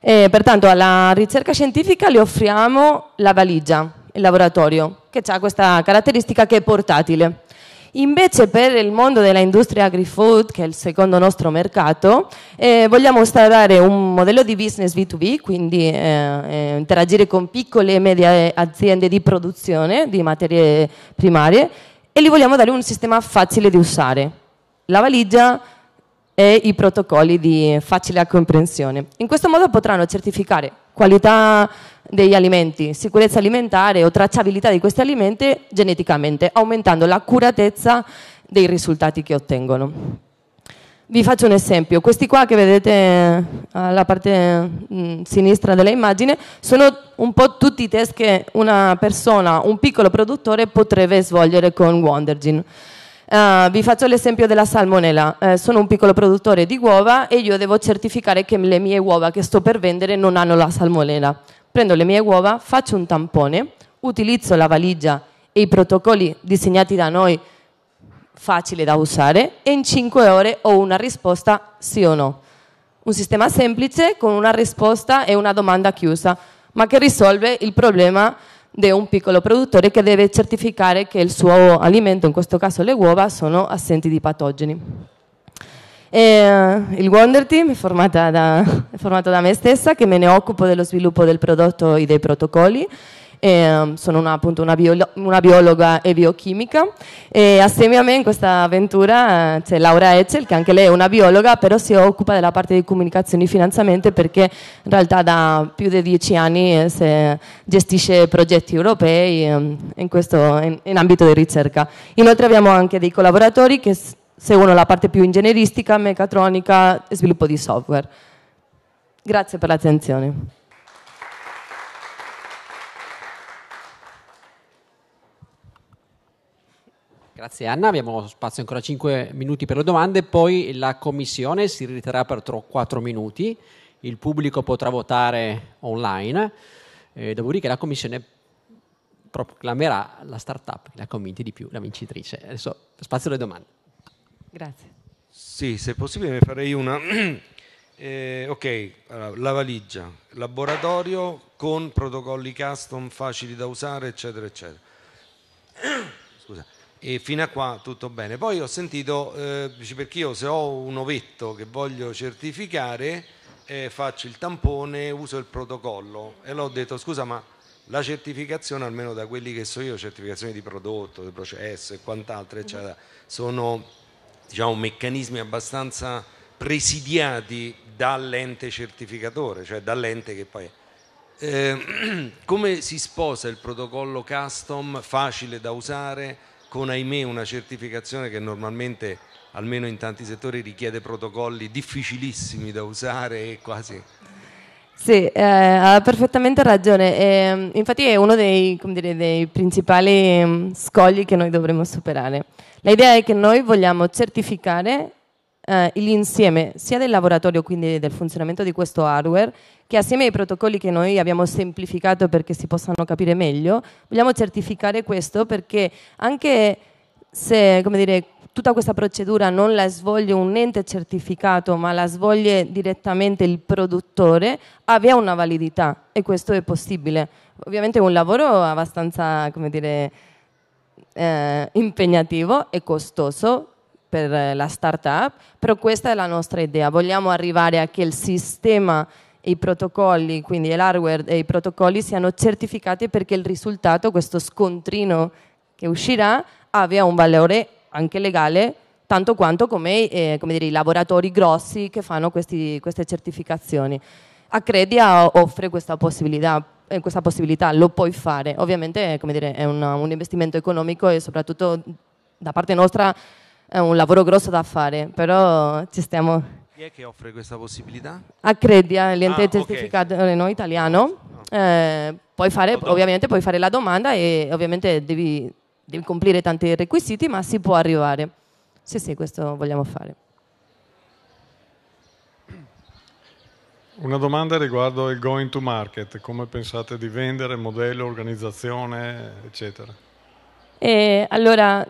E, pertanto alla ricerca scientifica le offriamo la valigia, il laboratorio, che ha questa caratteristica che è portatile. Invece per il mondo dell'industria agri-food, che è il secondo nostro mercato, eh, vogliamo instaurare un modello di business B2B, quindi eh, eh, interagire con piccole e medie aziende di produzione di materie primarie e gli vogliamo dare un sistema facile di usare. La valigia e i protocolli di facile comprensione. In questo modo potranno certificare qualità degli alimenti, sicurezza alimentare o tracciabilità di questi alimenti geneticamente, aumentando l'accuratezza dei risultati che ottengono. Vi faccio un esempio, questi qua che vedete eh, alla parte mh, mm, sinistra dell'immagine sono un po' tutti i test che una persona, un piccolo produttore potrebbe svolgere con Wondergin. Uh, eh, vi faccio l'esempio della salmonella, uh, sono un piccolo produttore di uova e io devo certificare che le mie uova che sto per vendere non hanno la salmonella prendo le mie uova, faccio un tampone, utilizzo la valigia e i protocolli disegnati da noi facili da usare e in 5 ore ho una risposta sì o no. Un sistema semplice con una risposta e una domanda chiusa, ma che risolve il problema di un piccolo produttore che deve certificare che il suo alimento, in questo caso le uova, sono assenti di patogeni. E, eh, il Wonder Team è, da, è formato da me stessa che me ne occupo dello sviluppo del prodotto e dei protocolli. E, mm, sono una, appunto una, biolo una, biologa e biochimica e assieme a me in questa avventura eh, c'è Laura Eccel che anche lei è una biologa però si occupa della parte di comunicazioni e finanziamento perché in realtà da più di dieci anni eh, gestisce progetti europei eh, in, questo, in, in ambito di ricerca. Inoltre abbiamo anche dei collaboratori che seguono la parte più ingegneristica, meccatronica e sviluppo di software. Grazie per l'attenzione. Grazie Anna, abbiamo spazio ancora 5 minuti per le domande, poi la commissione si riterrà per 4 minuti, il pubblico potrà votare online, eh, dopodiché la commissione proclamerà la startup che l'ha convinti di più, la vincitrice. Adesso spazio alle domande. Grazie. Sì, se è possibile ne farei una. <clears throat> Eh, ok, allora, la valigia, laboratorio con protocolli custom facili da usare, eccetera, eccetera. <clears throat> Scusa. E fino a qua tutto bene. Poi ho sentito, eh, perché io se ho un ovetto che voglio certificare, eh, faccio il tampone, uso il protocollo. E l'ho detto, scusa, ma la certificazione, almeno da quelli che so io, certificazioni di prodotto, di processo e quant'altro, eccetera, mhm. sono diciamo, meccanismi abbastanza presidiati dall'ente certificatore, cioè dall'ente che poi... Eh, <clears throat> come si sposa il protocollo custom facile da usare con ahimè una certificazione che normalmente almeno in tanti settori richiede protocolli difficilissimi da usare e quasi sì, eh, ha perfettamente ragione. Eh, infatti è uno dei, dire, dei principali mm, scogli che noi dovremmo superare. L'idea è che noi vogliamo certificare eh, l'insieme sia del laboratorio, quindi del funzionamento di questo hardware, che assieme ai protocolli che noi abbiamo semplificato perché si possano capire meglio, vogliamo certificare questo perché anche se, come dire, tutta questa procedura non la svolge un ente certificato, ma la svolge direttamente il produttore, abbia una validità e questo è possibile. Ovviamente è un lavoro abbastanza, come dire, eh, impegnativo e costoso per eh, la startup, però questa è la nostra idea. Vogliamo arrivare a che il sistema e i protocolli, quindi l'hardware e i protocolli siano certificati perché il risultato, questo scontrino che uscirà, abbia un valore anche legale tanto quanto come, eh, come dire, i lavoratori grossi che fanno questi, queste certificazioni. Accredia offre questa possibilità, eh, questa possibilità, lo puoi fare. Ovviamente come dire, è un, un investimento economico e soprattutto da parte nostra è un lavoro grosso da fare, però ci stiamo... Chi è che offre questa possibilità? Accredia, l'ente ah, certificato okay. Eh, no, italiano. Ah. Eh, puoi fare, ovviamente puoi fare la domanda e ovviamente devi, devi, complire tanti requisiti, ma si può arrivare. Sì, sì, questo vogliamo fare. Una domanda riguardo il going to market, come pensate di vendere, modello, organizzazione, eccetera? Eh, allora,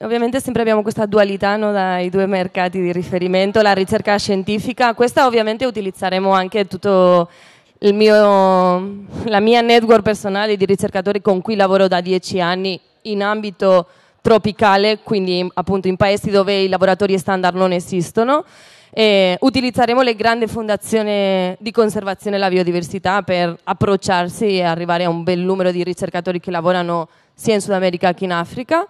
Ovviamente sempre abbiamo questa dualità no, dai due mercati di riferimento, la ricerca scientifica, questa ovviamente utilizzeremo anche tutto il mio, la mia network personale di ricercatori con cui lavoro da dieci anni in ambito tropicale, quindi appunto in paesi dove i laboratori standard non esistono eh, utilizzeremo le grandi fondazioni di conservazione della biodiversità per approcciarsi e arrivare a un bel numero di ricercatori che lavorano sia in Sud America che in Africa.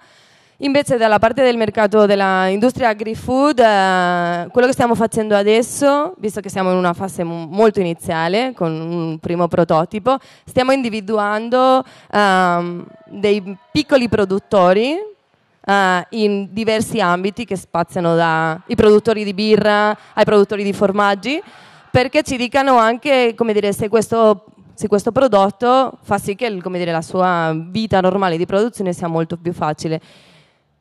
Invece dalla parte del mercato dell'industria agri-food, eh, quello che stiamo facendo adesso, visto che siamo in una fase molto iniziale, con un primo prototipo, stiamo individuando eh, dei piccoli produttori eh, in diversi ambiti che spaziano dai produttori di birra ai produttori di formaggi, perché ci dicano anche dire, se, questo, se questo prodotto fa sì che dire, la sua vita normale di produzione sia molto più facile.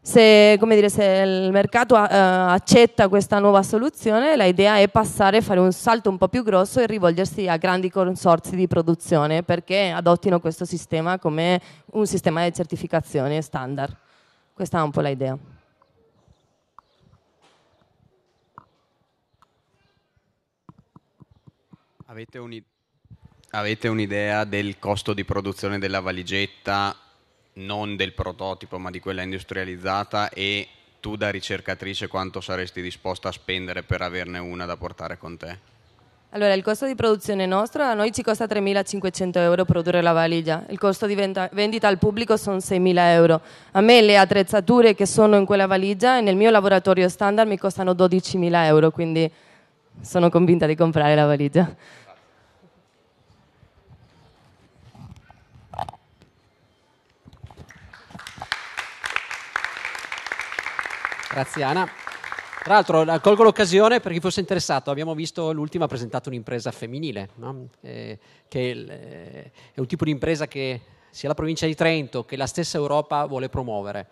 Se, dire, se, il mercato uh, accetta questa nuova soluzione, l'idea è passare, fare un salto un po' più grosso e rivolgersi a grandi consorzi di produzione perché adottino questo sistema come un sistema di certificazione standard. Questa è un po' l'idea. Avete, un'idea del costo di produzione della valigetta, non del prototipo ma di quella industrializzata e tu da ricercatrice quanto saresti disposta a spendere per averne una da portare con te? Allora, il costo di produzione nostro a noi ci costa 3.500 euro produrre la valigia, il costo di vendita al pubblico sono 6.000 euro. A me le attrezzature che sono in quella valigia e nel mio laboratorio standard mi costano 12.000 euro, quindi sono convinta di comprare la valigia. Grazie Ana. Tra l'altro eh, colgo l'occasione per chi fosse interessato, abbiamo visto l'ultima presentata un'impresa femminile, no? eh, che eh, è un tipo di impresa che sia la provincia di Trento che la stessa Europa vuole promuovere.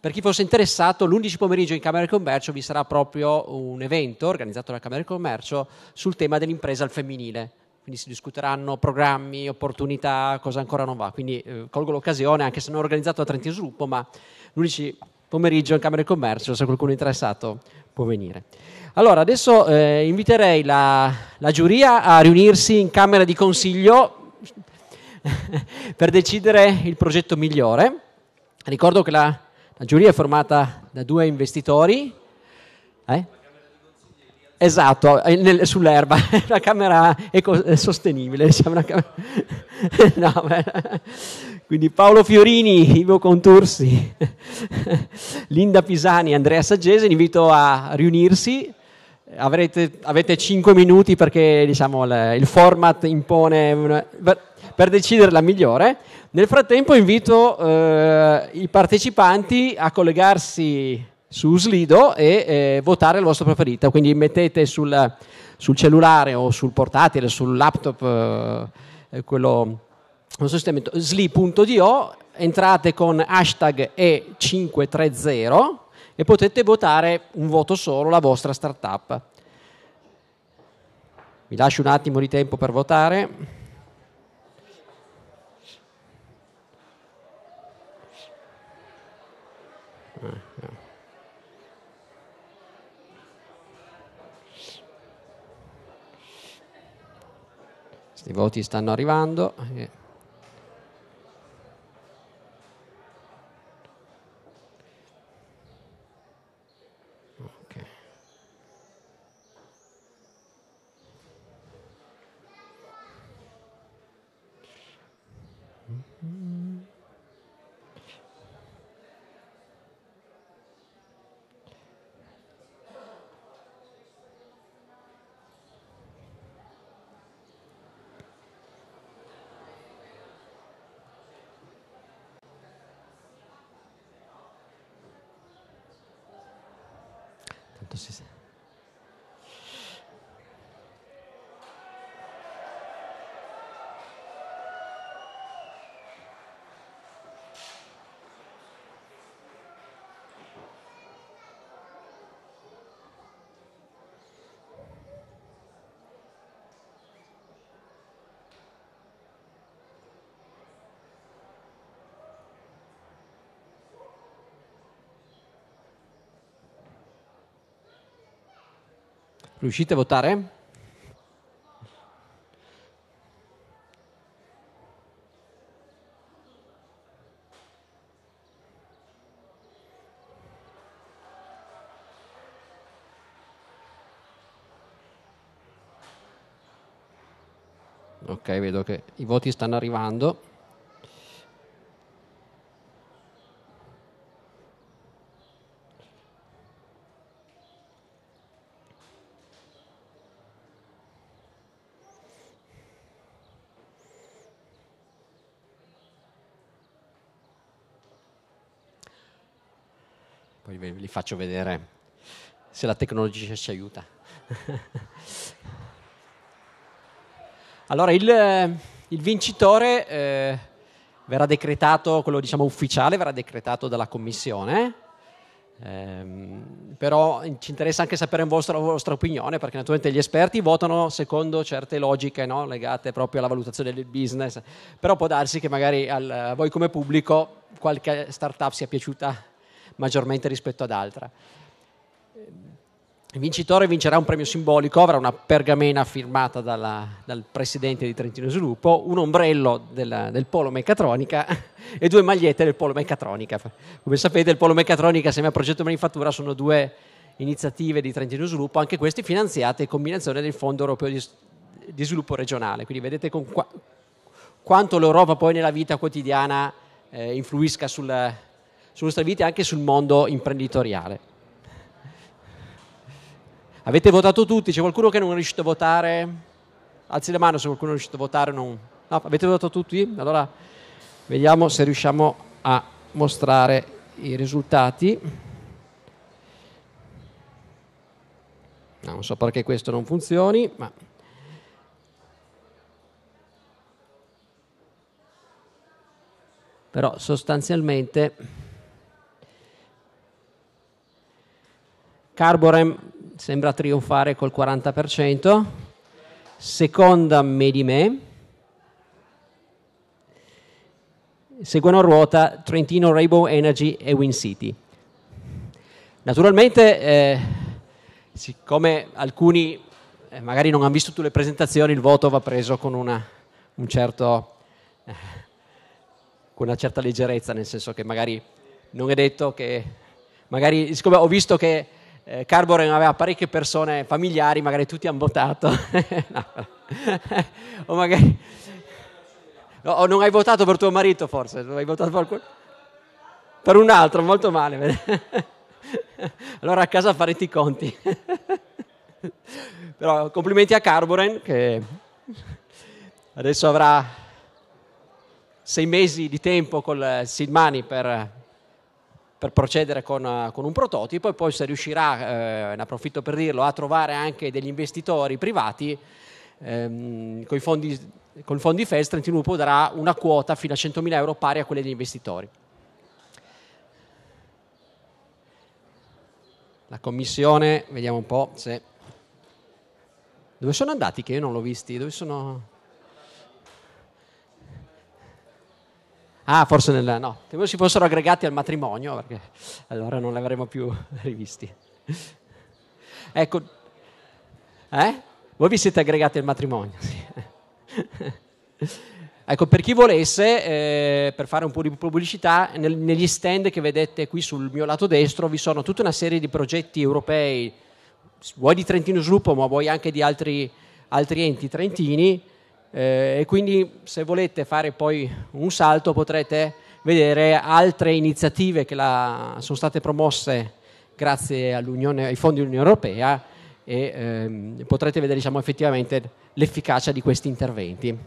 Per chi fosse interessato, l'11 pomeriggio in Camera di Commercio vi sarà proprio un evento organizzato dalla Camera di Commercio sul tema dell'impresa al femminile. Quindi si discuteranno programmi, opportunità, cosa ancora non va. Quindi eh, colgo l'occasione, anche se non ho organizzato a Trentino Sviluppo, ma l'11 pomeriggio in Camera di Commercio, se qualcuno è interessato, può venire. Allora, adesso eh, inviterei la, la giuria a riunirsi in Camera di Consiglio <laughs> per decidere il progetto migliore. Ricordo che la, la giuria è formata da due investitori. Eh? Esatto, eh, nel, sull'erba, <laughs> la camera ecosostenibile, diciamo una camera... <laughs> no, beh. Quindi Paolo Fiorini, <laughs> Ivo Contursi, <laughs> Linda Pisani, Andrea Saggese, li invito a riunirsi. Avrete, avete 5 minuti perché diciamo, il format impone per decidere la migliore. Nel frattempo invito eh, i partecipanti a collegarsi su Slido e eh, votare la vostra preferita. Quindi mettete sul, sul cellulare o sul portatile, sul laptop, eh, quello un sistema sli.io, entrate con hashtag E530 e potete votare un voto solo la vostra startup. Vi lascio un attimo di tempo per votare. I voti stanno arrivando. Riuscite a votare? Ok, vedo che i voti stanno arrivando. vi faccio vedere se la tecnologia ci aiuta. <laughs> allora, il, eh, il vincitore eh, verrà decretato, quello diciamo ufficiale, verrà decretato dalla Commissione. Eh, però ci interessa anche sapere vostra, la vostra opinione perché naturalmente gli esperti votano secondo certe logiche no? legate proprio alla valutazione del business però può darsi che magari al, a voi come pubblico qualche startup sia piaciuta maggiormente rispetto ad altre. Il vincitore vincerà un premio simbolico, avrà una pergamena firmata dalla, dal presidente di Trentino Sviluppo, un ombrello del, del, polo meccatronica <laughs> e due magliette del polo meccatronica. Come sapete il polo meccatronica assieme al Progetto Manifattura sono due iniziative di Trentino Sviluppo, anche queste finanziate in combinazione del Fondo Europeo di, di Sviluppo Regionale. Quindi vedete qua, quanto l'Europa poi nella vita quotidiana eh, influisca sul, sulla vostra vita e anche sul mondo imprenditoriale. Avete votato tutti? C'è qualcuno che non è riuscito a votare? Alzi la mano se qualcuno è riuscito a votare o non. No, avete votato tutti? Allora vediamo se riusciamo a mostrare i risultati. Non so perché questo non funzioni, ma... Però sostanzialmente Carborem sembra trionfare col 40%, seconda Medime, seguono a ruota Trentino Rainbow Energy e Win City. Naturalmente, eh, siccome alcuni eh, magari non hanno visto tutte le presentazioni, il voto va preso con una, un certo, eh, con una certa leggerezza, nel senso che magari non è detto che... Magari, siccome ho visto che eh, Carborem aveva parecchie persone familiari, magari tutti hanno votato. <laughs> o magari... No, o non hai votato per tuo marito forse, hai votato per, per un altro, molto male. <laughs> allora a casa farete i conti. Però complimenti a Carboren che adesso avrà sei mesi di tempo con col Money per per procedere con, eh, con, un prototipo e poi se riuscirà, eh, ne approfitto per dirlo, a trovare anche degli investitori privati ehm, con i fondi, con fondi FES, Trentino Lupo darà una quota fino a 100.000 euro pari a quelle degli investitori. La commissione, vediamo un po' se... Dove sono andati che io non l'ho visti? Dove sono... Ah, forse nel... no, temo si fossero aggregati al matrimonio, perché allora non li avremmo più <laughs> rivisti. Ecco, eh? Voi vi siete aggregati al matrimonio. <laughs> ecco, per chi volesse, eh, per fare un po' di pubblicità, nel, negli stand che vedete qui sul mio lato destro vi sono tutta una serie di progetti europei, vuoi di Trentino Sviluppo, ma vuoi anche di altri, altri enti trentini, eh, e quindi se volete fare poi un salto potrete vedere altre iniziative che la, sono state promosse grazie ai fondi dell'Unione Europea e ehm, potrete vedere diciamo, effettivamente l'efficacia di questi interventi.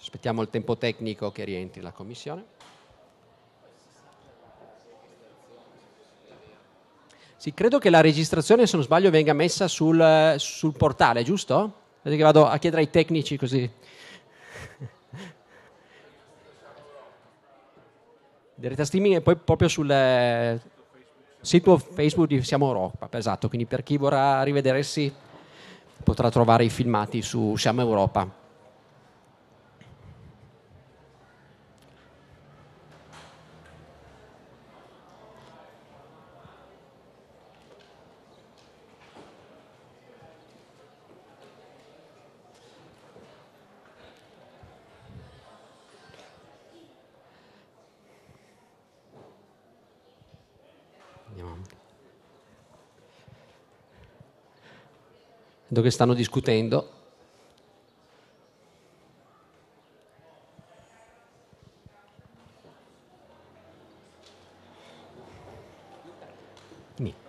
Aspettiamo il tempo tecnico che rientri la Commissione. Sì, credo che la registrazione, se non sbaglio, venga messa sul, sul portale, giusto? Vedete che vado a chiedere ai tecnici così. Diretta streaming e poi proprio sul eh, sito Facebook di Siamo Europa, esatto, quindi per chi vorrà rivedersi potrà trovare i filmati su Siamo Europa. che stanno discutendo. Niente.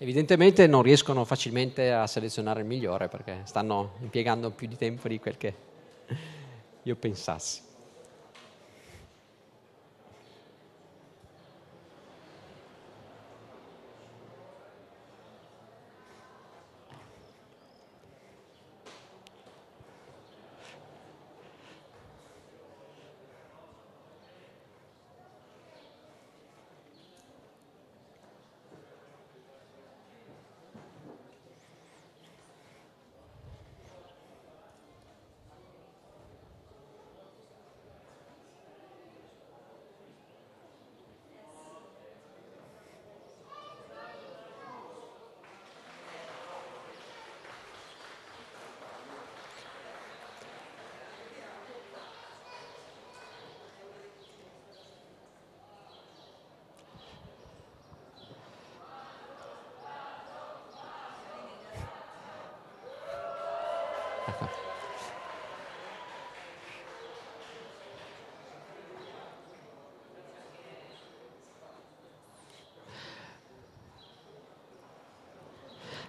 Evidentemente non riescono facilmente a selezionare il migliore perché stanno impiegando più di tempo di quel che io pensassi.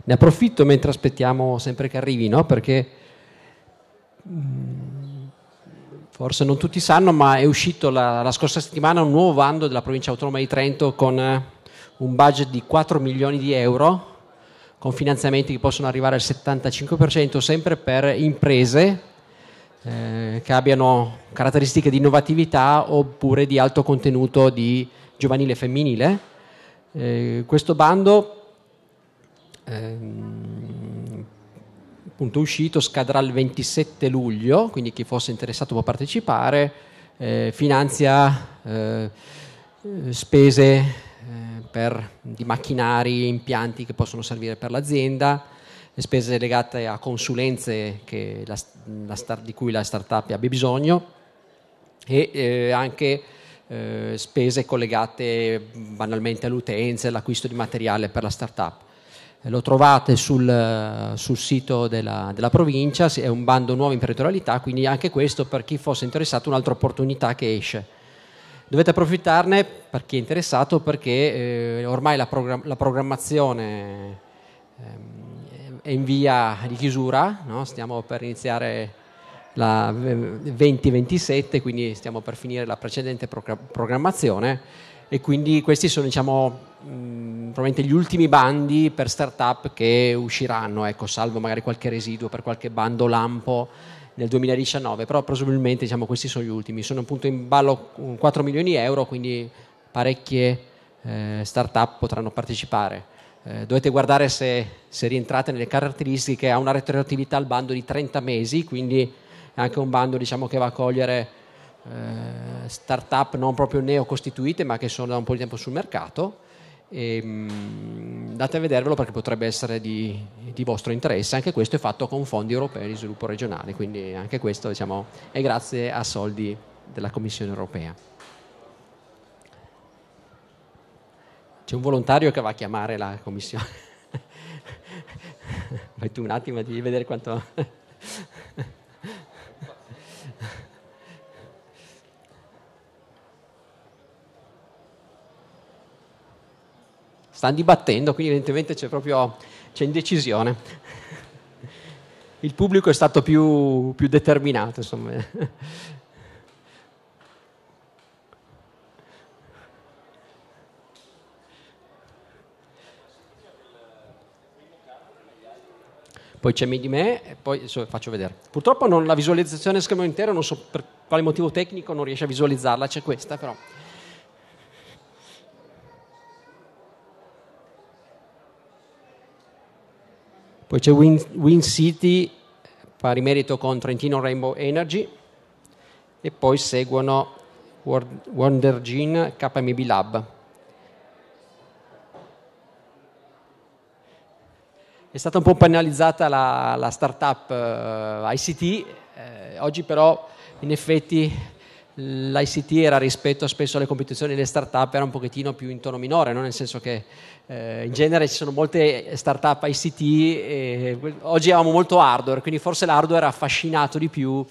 Ne approfitto mentre aspettiamo sempre che arrivi, no? perché mm, forse non tutti sanno, ma è uscito la, la scorsa settimana un nuovo bando della provincia autonoma di Trento con eh, un budget di 4 milioni di euro, con finanziamenti che possono arrivare al 75%, sempre per imprese eh, che abbiano caratteristiche di innovatività oppure di alto contenuto di giovanile femminile. Eh, questo bando ehm, appunto uscito scadrà il 27 luglio, quindi chi fosse interessato può partecipare, eh, finanzia eh, spese eh, per, di macchinari, impianti che possono servire per l'azienda, le spese legate a consulenze la, la start, di cui la startup abbia bisogno e eh, anche eh, spese collegate banalmente all'utenza, e all'acquisto di materiale per la startup. Eh, lo trovate sul, eh, sul sito della, della, provincia, è un bando nuovo in territorialità, quindi anche questo per chi fosse interessato un'altra opportunità che esce. Dovete approfittarne per chi è interessato perché eh, ormai la, program- la programmazione eh, è in via di chiusura, no? stiamo per iniziare la 2027, quindi stiamo per finire la precedente pro- programmazione e quindi questi sono diciamo, mm, probabilmente gli ultimi bandi per startup che usciranno, ecco, salvo magari qualche residuo per qualche bando lampo nel 2019, però presumibilmente diciamo, questi sono gli ultimi. Sono appunto in ballo 4 milioni di euro, quindi parecchie eh, start potranno partecipare. Eh, dovete guardare se, se, rientrate nelle caratteristiche, ha una retroattività al bando di 30 mesi, quindi è anche un bando diciamo, che va a cogliere eh, start-up non proprio neocostituite ma che sono da un po' di tempo sul mercato. E, ehm, mh, andate a vedervelo perché potrebbe essere di, di, vostro interesse. Anche questo è fatto con fondi europei di sviluppo regionale, quindi anche questo diciamo, è grazie a soldi della Commissione europea. C'è un volontario che va a chiamare la Commissione. Fai <laughs> tu un attimo di vedere quanto... stanno dibattendo, quindi evidentemente c'è proprio c'è indecisione. Il pubblico è stato più, più determinato, insomma. poi c'è me di me, poi faccio vedere. Purtroppo non, la visualizzazione a schermo intero, non so per quale motivo tecnico non riesce a visualizzarla, c'è questa però. Poi c'è Win, Win City, pari merito con Trentino Rainbow Energy e poi seguono WonderGene KMB Lab. È stata un po' penalizzata la, la startup eh, ICT, eh, oggi però in effetti l'ICT era rispetto spesso alle competizioni delle start-up era un pochettino più in tono minore, no? nel senso che eh, in genere ci sono molte start-up ICT e oggi avevamo molto hardware, quindi forse l'hardware ha affascinato di più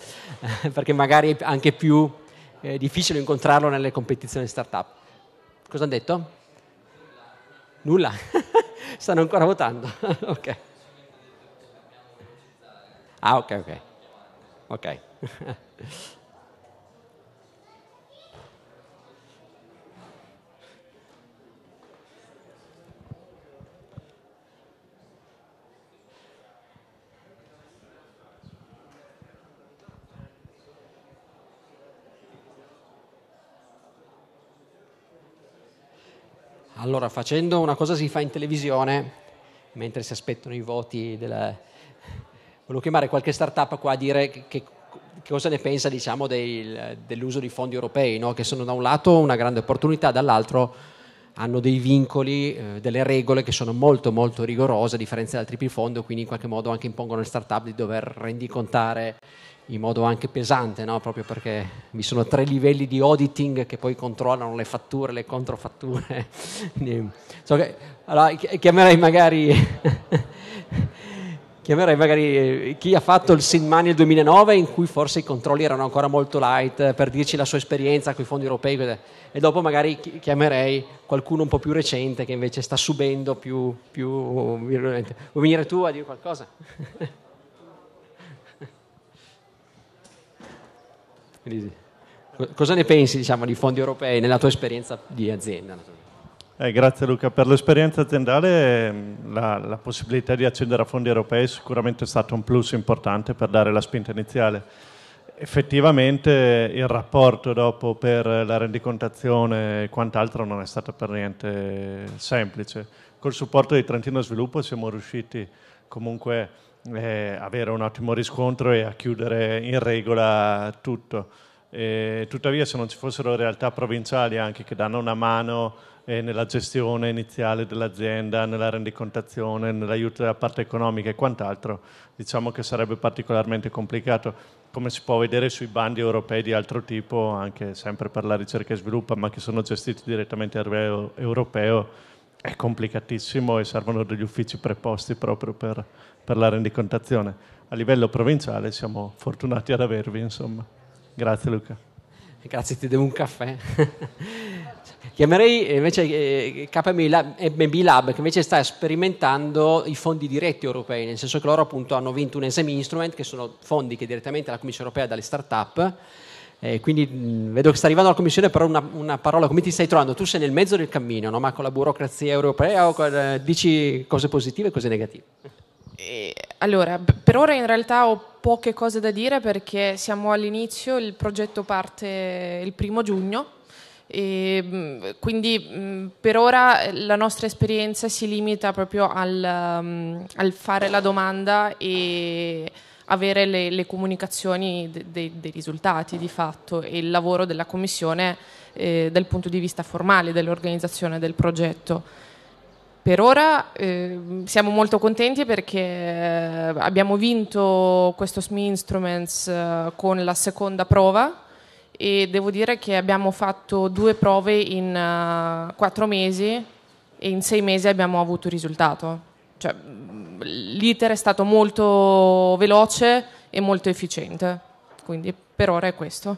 eh, <laughs> perché magari è anche più eh, difficile incontrarlo nelle competizioni start-up. Cosa hanno detto? Nulla. <laughs> Stanno ancora votando. <laughs> ok. Ah, ok, ok. Ok. Allora, facendo una cosa si fa in televisione, mentre si aspettano i voti della... Volevo chiamare qualche startup qua a dire che, che cosa ne pensa diciamo, del, dell'uso di fondi europei, no? che sono da un lato una grande opportunità, dall'altro hanno dei vincoli, eh, delle regole che sono molto molto rigorose a differenza di altri più fondi, quindi in qualche modo anche impongono alle startup di dover rendicontare in modo anche pesante, no? proprio perché vi sono tre livelli di auditing che poi controllano le fatture, le controfatture. <laughs> so che, allora, chiamerei magari, <laughs> chiamerei magari eh, chi ha fatto il Sin Money nel 2009 in cui forse i controlli erano ancora molto light eh, per dirci la sua esperienza con i fondi europei e dopo magari chiamerei qualcuno un po' più recente che invece sta subendo più... più vuoi venire tu a dire qualcosa? <laughs> Elisi, cosa ne pensi diciamo, di fondi europei nella tua esperienza di azienda? Eh, grazie Luca, per l'esperienza aziendale la, la, possibilità di accedere a fondi europei è sicuramente stato un plus importante per dare la spinta iniziale. Effettivamente il rapporto dopo per la rendicontazione e quant'altro non è stato per niente semplice. Col supporto di Trentino Sviluppo siamo riusciti comunque a eh, avere un ottimo riscontro e a chiudere in regola tutto. Eh, tuttavia se non ci fossero realtà provinciali anche che danno una mano eh, nella gestione iniziale dell'azienda, nella rendicontazione, nell'aiuto della parte economica e quant'altro, diciamo che sarebbe particolarmente complicato come si può vedere sui bandi europei di altro tipo, anche sempre per la ricerca e sviluppo, ma che sono gestiti direttamente a livello europeo, è complicatissimo e servono degli uffici preposti proprio per per la rendicontazione. A livello provinciale siamo fortunati ad avervi, insomma. Grazie Luca. Grazie, ti devo un caffè. <laughs> Chiamerei eh, invece eh, KMB Lab che invece sta sperimentando i fondi diretti europei, nel senso che loro appunto hanno vinto un SME Instrument che sono fondi che direttamente la Commissione europea dà alle start-up eh, quindi vedo che sta arrivando la Commissione, però una, una, parola, come ti stai trovando? Tu sei nel mezzo del cammino, no? ma con la burocrazia europea o con, eh, dici cose positive e cose negative? E, allora, per ora in realtà ho poche cose da dire perché siamo all'inizio, il progetto parte il primo giugno. E, mm, quindi mm, per ora eh, la nostra esperienza si limita proprio al, mm, al fare la domanda e avere le, le comunicazioni de, dei risultati di fatto e il lavoro della Commissione eh, dal punto di vista formale dell'organizzazione del progetto. Per ora eh, siamo molto contenti perché eh, abbiamo vinto questo SMI Instruments eh, con la seconda prova e devo dire che abbiamo fatto due prove in uh, quattro mesi e in sei mesi abbiamo avuto risultato. Cioè, mm, l'iter è stato molto veloce e molto efficiente, quindi per ora è questo.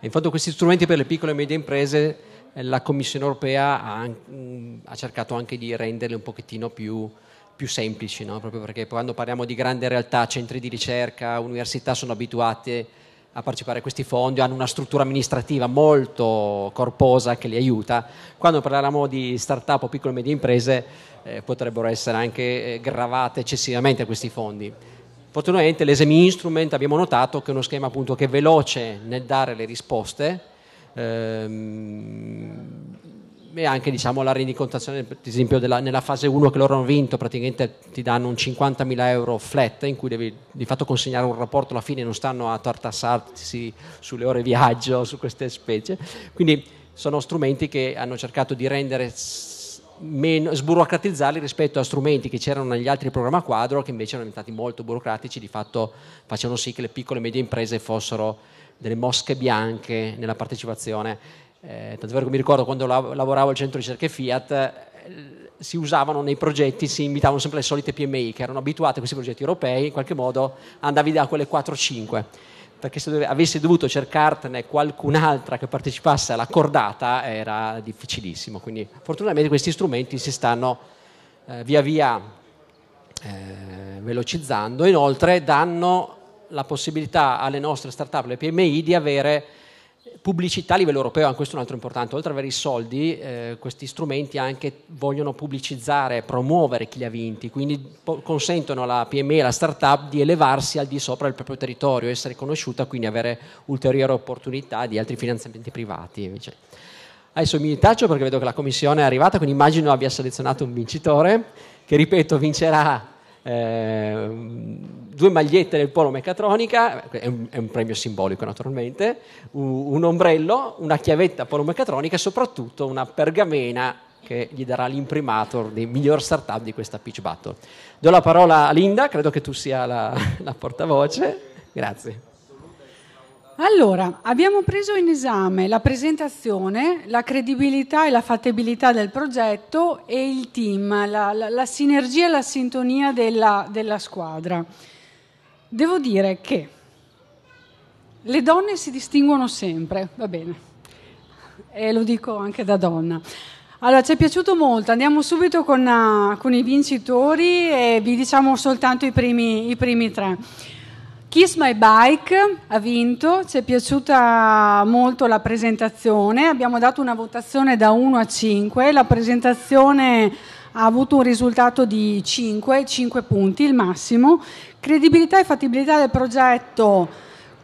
Infatti questi strumenti per le piccole e medie imprese la Commissione europea ha, mm, ha, cercato anche di renderle un pochettino più, più semplici, no? proprio perché quando parliamo di grande realtà, centri di ricerca, università sono abituate a partecipare a questi fondi, hanno una struttura amministrativa molto corposa che li aiuta. Quando parliamo di start-up o piccole e medie imprese eh, potrebbero essere anche eh, gravate eccessivamente a questi fondi. Fortunatamente l'esemi instrument abbiamo notato che è uno schema appunto che è veloce nel dare le risposte, Ehm, e anche diciamo, la rendicontazione, per esempio, della, nella fase 1 che loro hanno vinto, praticamente ti danno un 50.000 euro flat in cui devi di fatto consegnare un rapporto alla fine, non stanno a tartassarsi sulle ore viaggio, su queste specie. Quindi sono strumenti che hanno cercato di rendere meno, sburocratizzarli rispetto a strumenti che c'erano negli altri programma quadro che invece erano diventati molto burocratici, di fatto facevano sì che le piccole e medie imprese fossero delle mosche bianche nella partecipazione. Eh, tanto vero che mi ricordo quando lavoravo al centro di ricerche Fiat, eh, si usavano nei progetti, si invitavano sempre le solite PMI che erano abituate a questi progetti europei, in qualche modo andavi da quelle 4-5 perché se avessi dovuto cercartene qualcun'altra che partecipasse alla cordata era difficilissimo. Quindi fortunatamente questi strumenti si stanno eh, via via eh, velocizzando, inoltre danno la possibilità alle nostre startup, up le PMI, di avere pubblicità a livello europeo, anche questo è un altro importante, oltre ad avere i soldi, eh, questi strumenti anche vogliono pubblicizzare, promuovere chi li ha vinti, quindi po- consentono alla PMI, e alla startup di elevarsi al di sopra del proprio territorio, essere conosciuta, quindi avere ulteriori opportunità di altri finanziamenti privati. Invece. Adesso mi taccio perché vedo che la commissione è arrivata, quindi immagino abbia selezionato un vincitore che, ripeto, vincerà... Eh, due magliette del polo meccatronica, eh, è un, è un premio simbolico naturalmente, un, ombrello, una chiavetta polo meccatronica e soprattutto una pergamena che gli darà l'imprimator di miglior startup di questa pitch battle. Do la parola a Linda, credo che tu sia la, la portavoce. Grazie. Allora, abbiamo preso in esame la presentazione, la credibilità e la fattibilità del progetto e il team, la, la, la sinergia e la sintonia della, della squadra. Devo dire che le donne si distinguono sempre, va bene, e lo dico anche da donna. Allora, ci è piaciuto molto, andiamo subito con, uh, con i vincitori e vi diciamo soltanto i primi, i primi tre. Kiss My Bike ha vinto, ci è piaciuta molto la presentazione, abbiamo dato una votazione da 1 a 5, la presentazione ha avuto un risultato di 5, 5 punti il massimo, Credibilità e fattibilità del progetto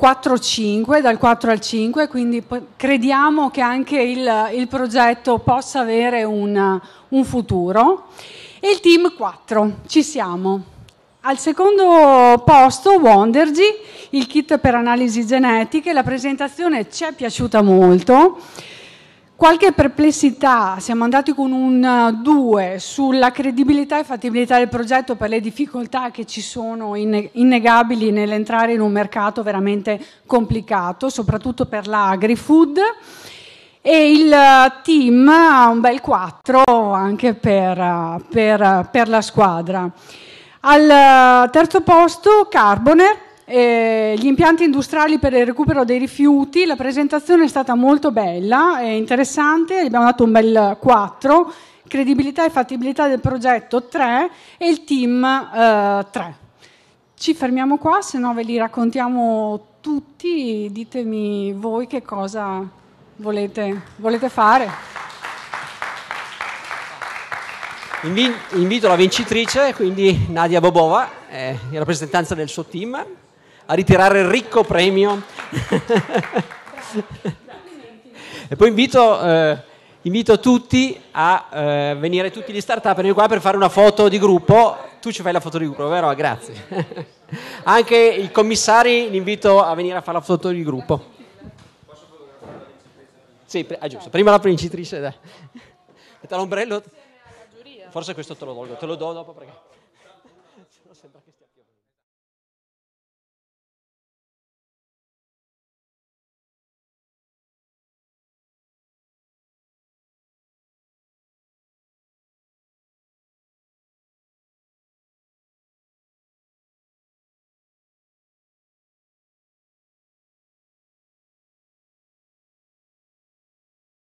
4-5, dal 4 al 5, quindi crediamo che anche il, il progetto possa avere un, un futuro. E il team 4, ci siamo. Al secondo posto Wondergy, il kit per analisi genetiche, la presentazione ci è piaciuta molto qualche perplessità, siamo andati con un 2 eh, sulla credibilità e fattibilità del progetto per le difficoltà che ci sono innegabili nell'entrare in un mercato veramente complicato, soprattutto per l'agri-food. E il eh, team ha un bel 4 anche per, per, per la squadra. Al eh, terzo posto Carboner, eh, gli impianti industriali per il recupero dei rifiuti, la presentazione è stata molto bella, e interessante, abbiamo dato un bel 4, credibilità e fattibilità del progetto 3 e il team eh, 3. Ci fermiamo qua, se no ve li raccontiamo tutti, ditemi voi che cosa volete, volete fare. Invito la vincitrice, quindi Nadia Bobova, eh, in rappresentanza del suo team a ritirare il ricco premio. e poi invito, eh, invito tutti a eh, venire, tutti gli start-up, noi qua per fare una foto di gruppo. Tu ci fai la foto di gruppo, vero? Grazie. Anche i commissari li invito a venire a fare la foto di gruppo. Sì, ah, giusto. Prima la princitrice, dai. Aspetta l'ombrello. Forse questo te lo tolgo, te lo do dopo perché.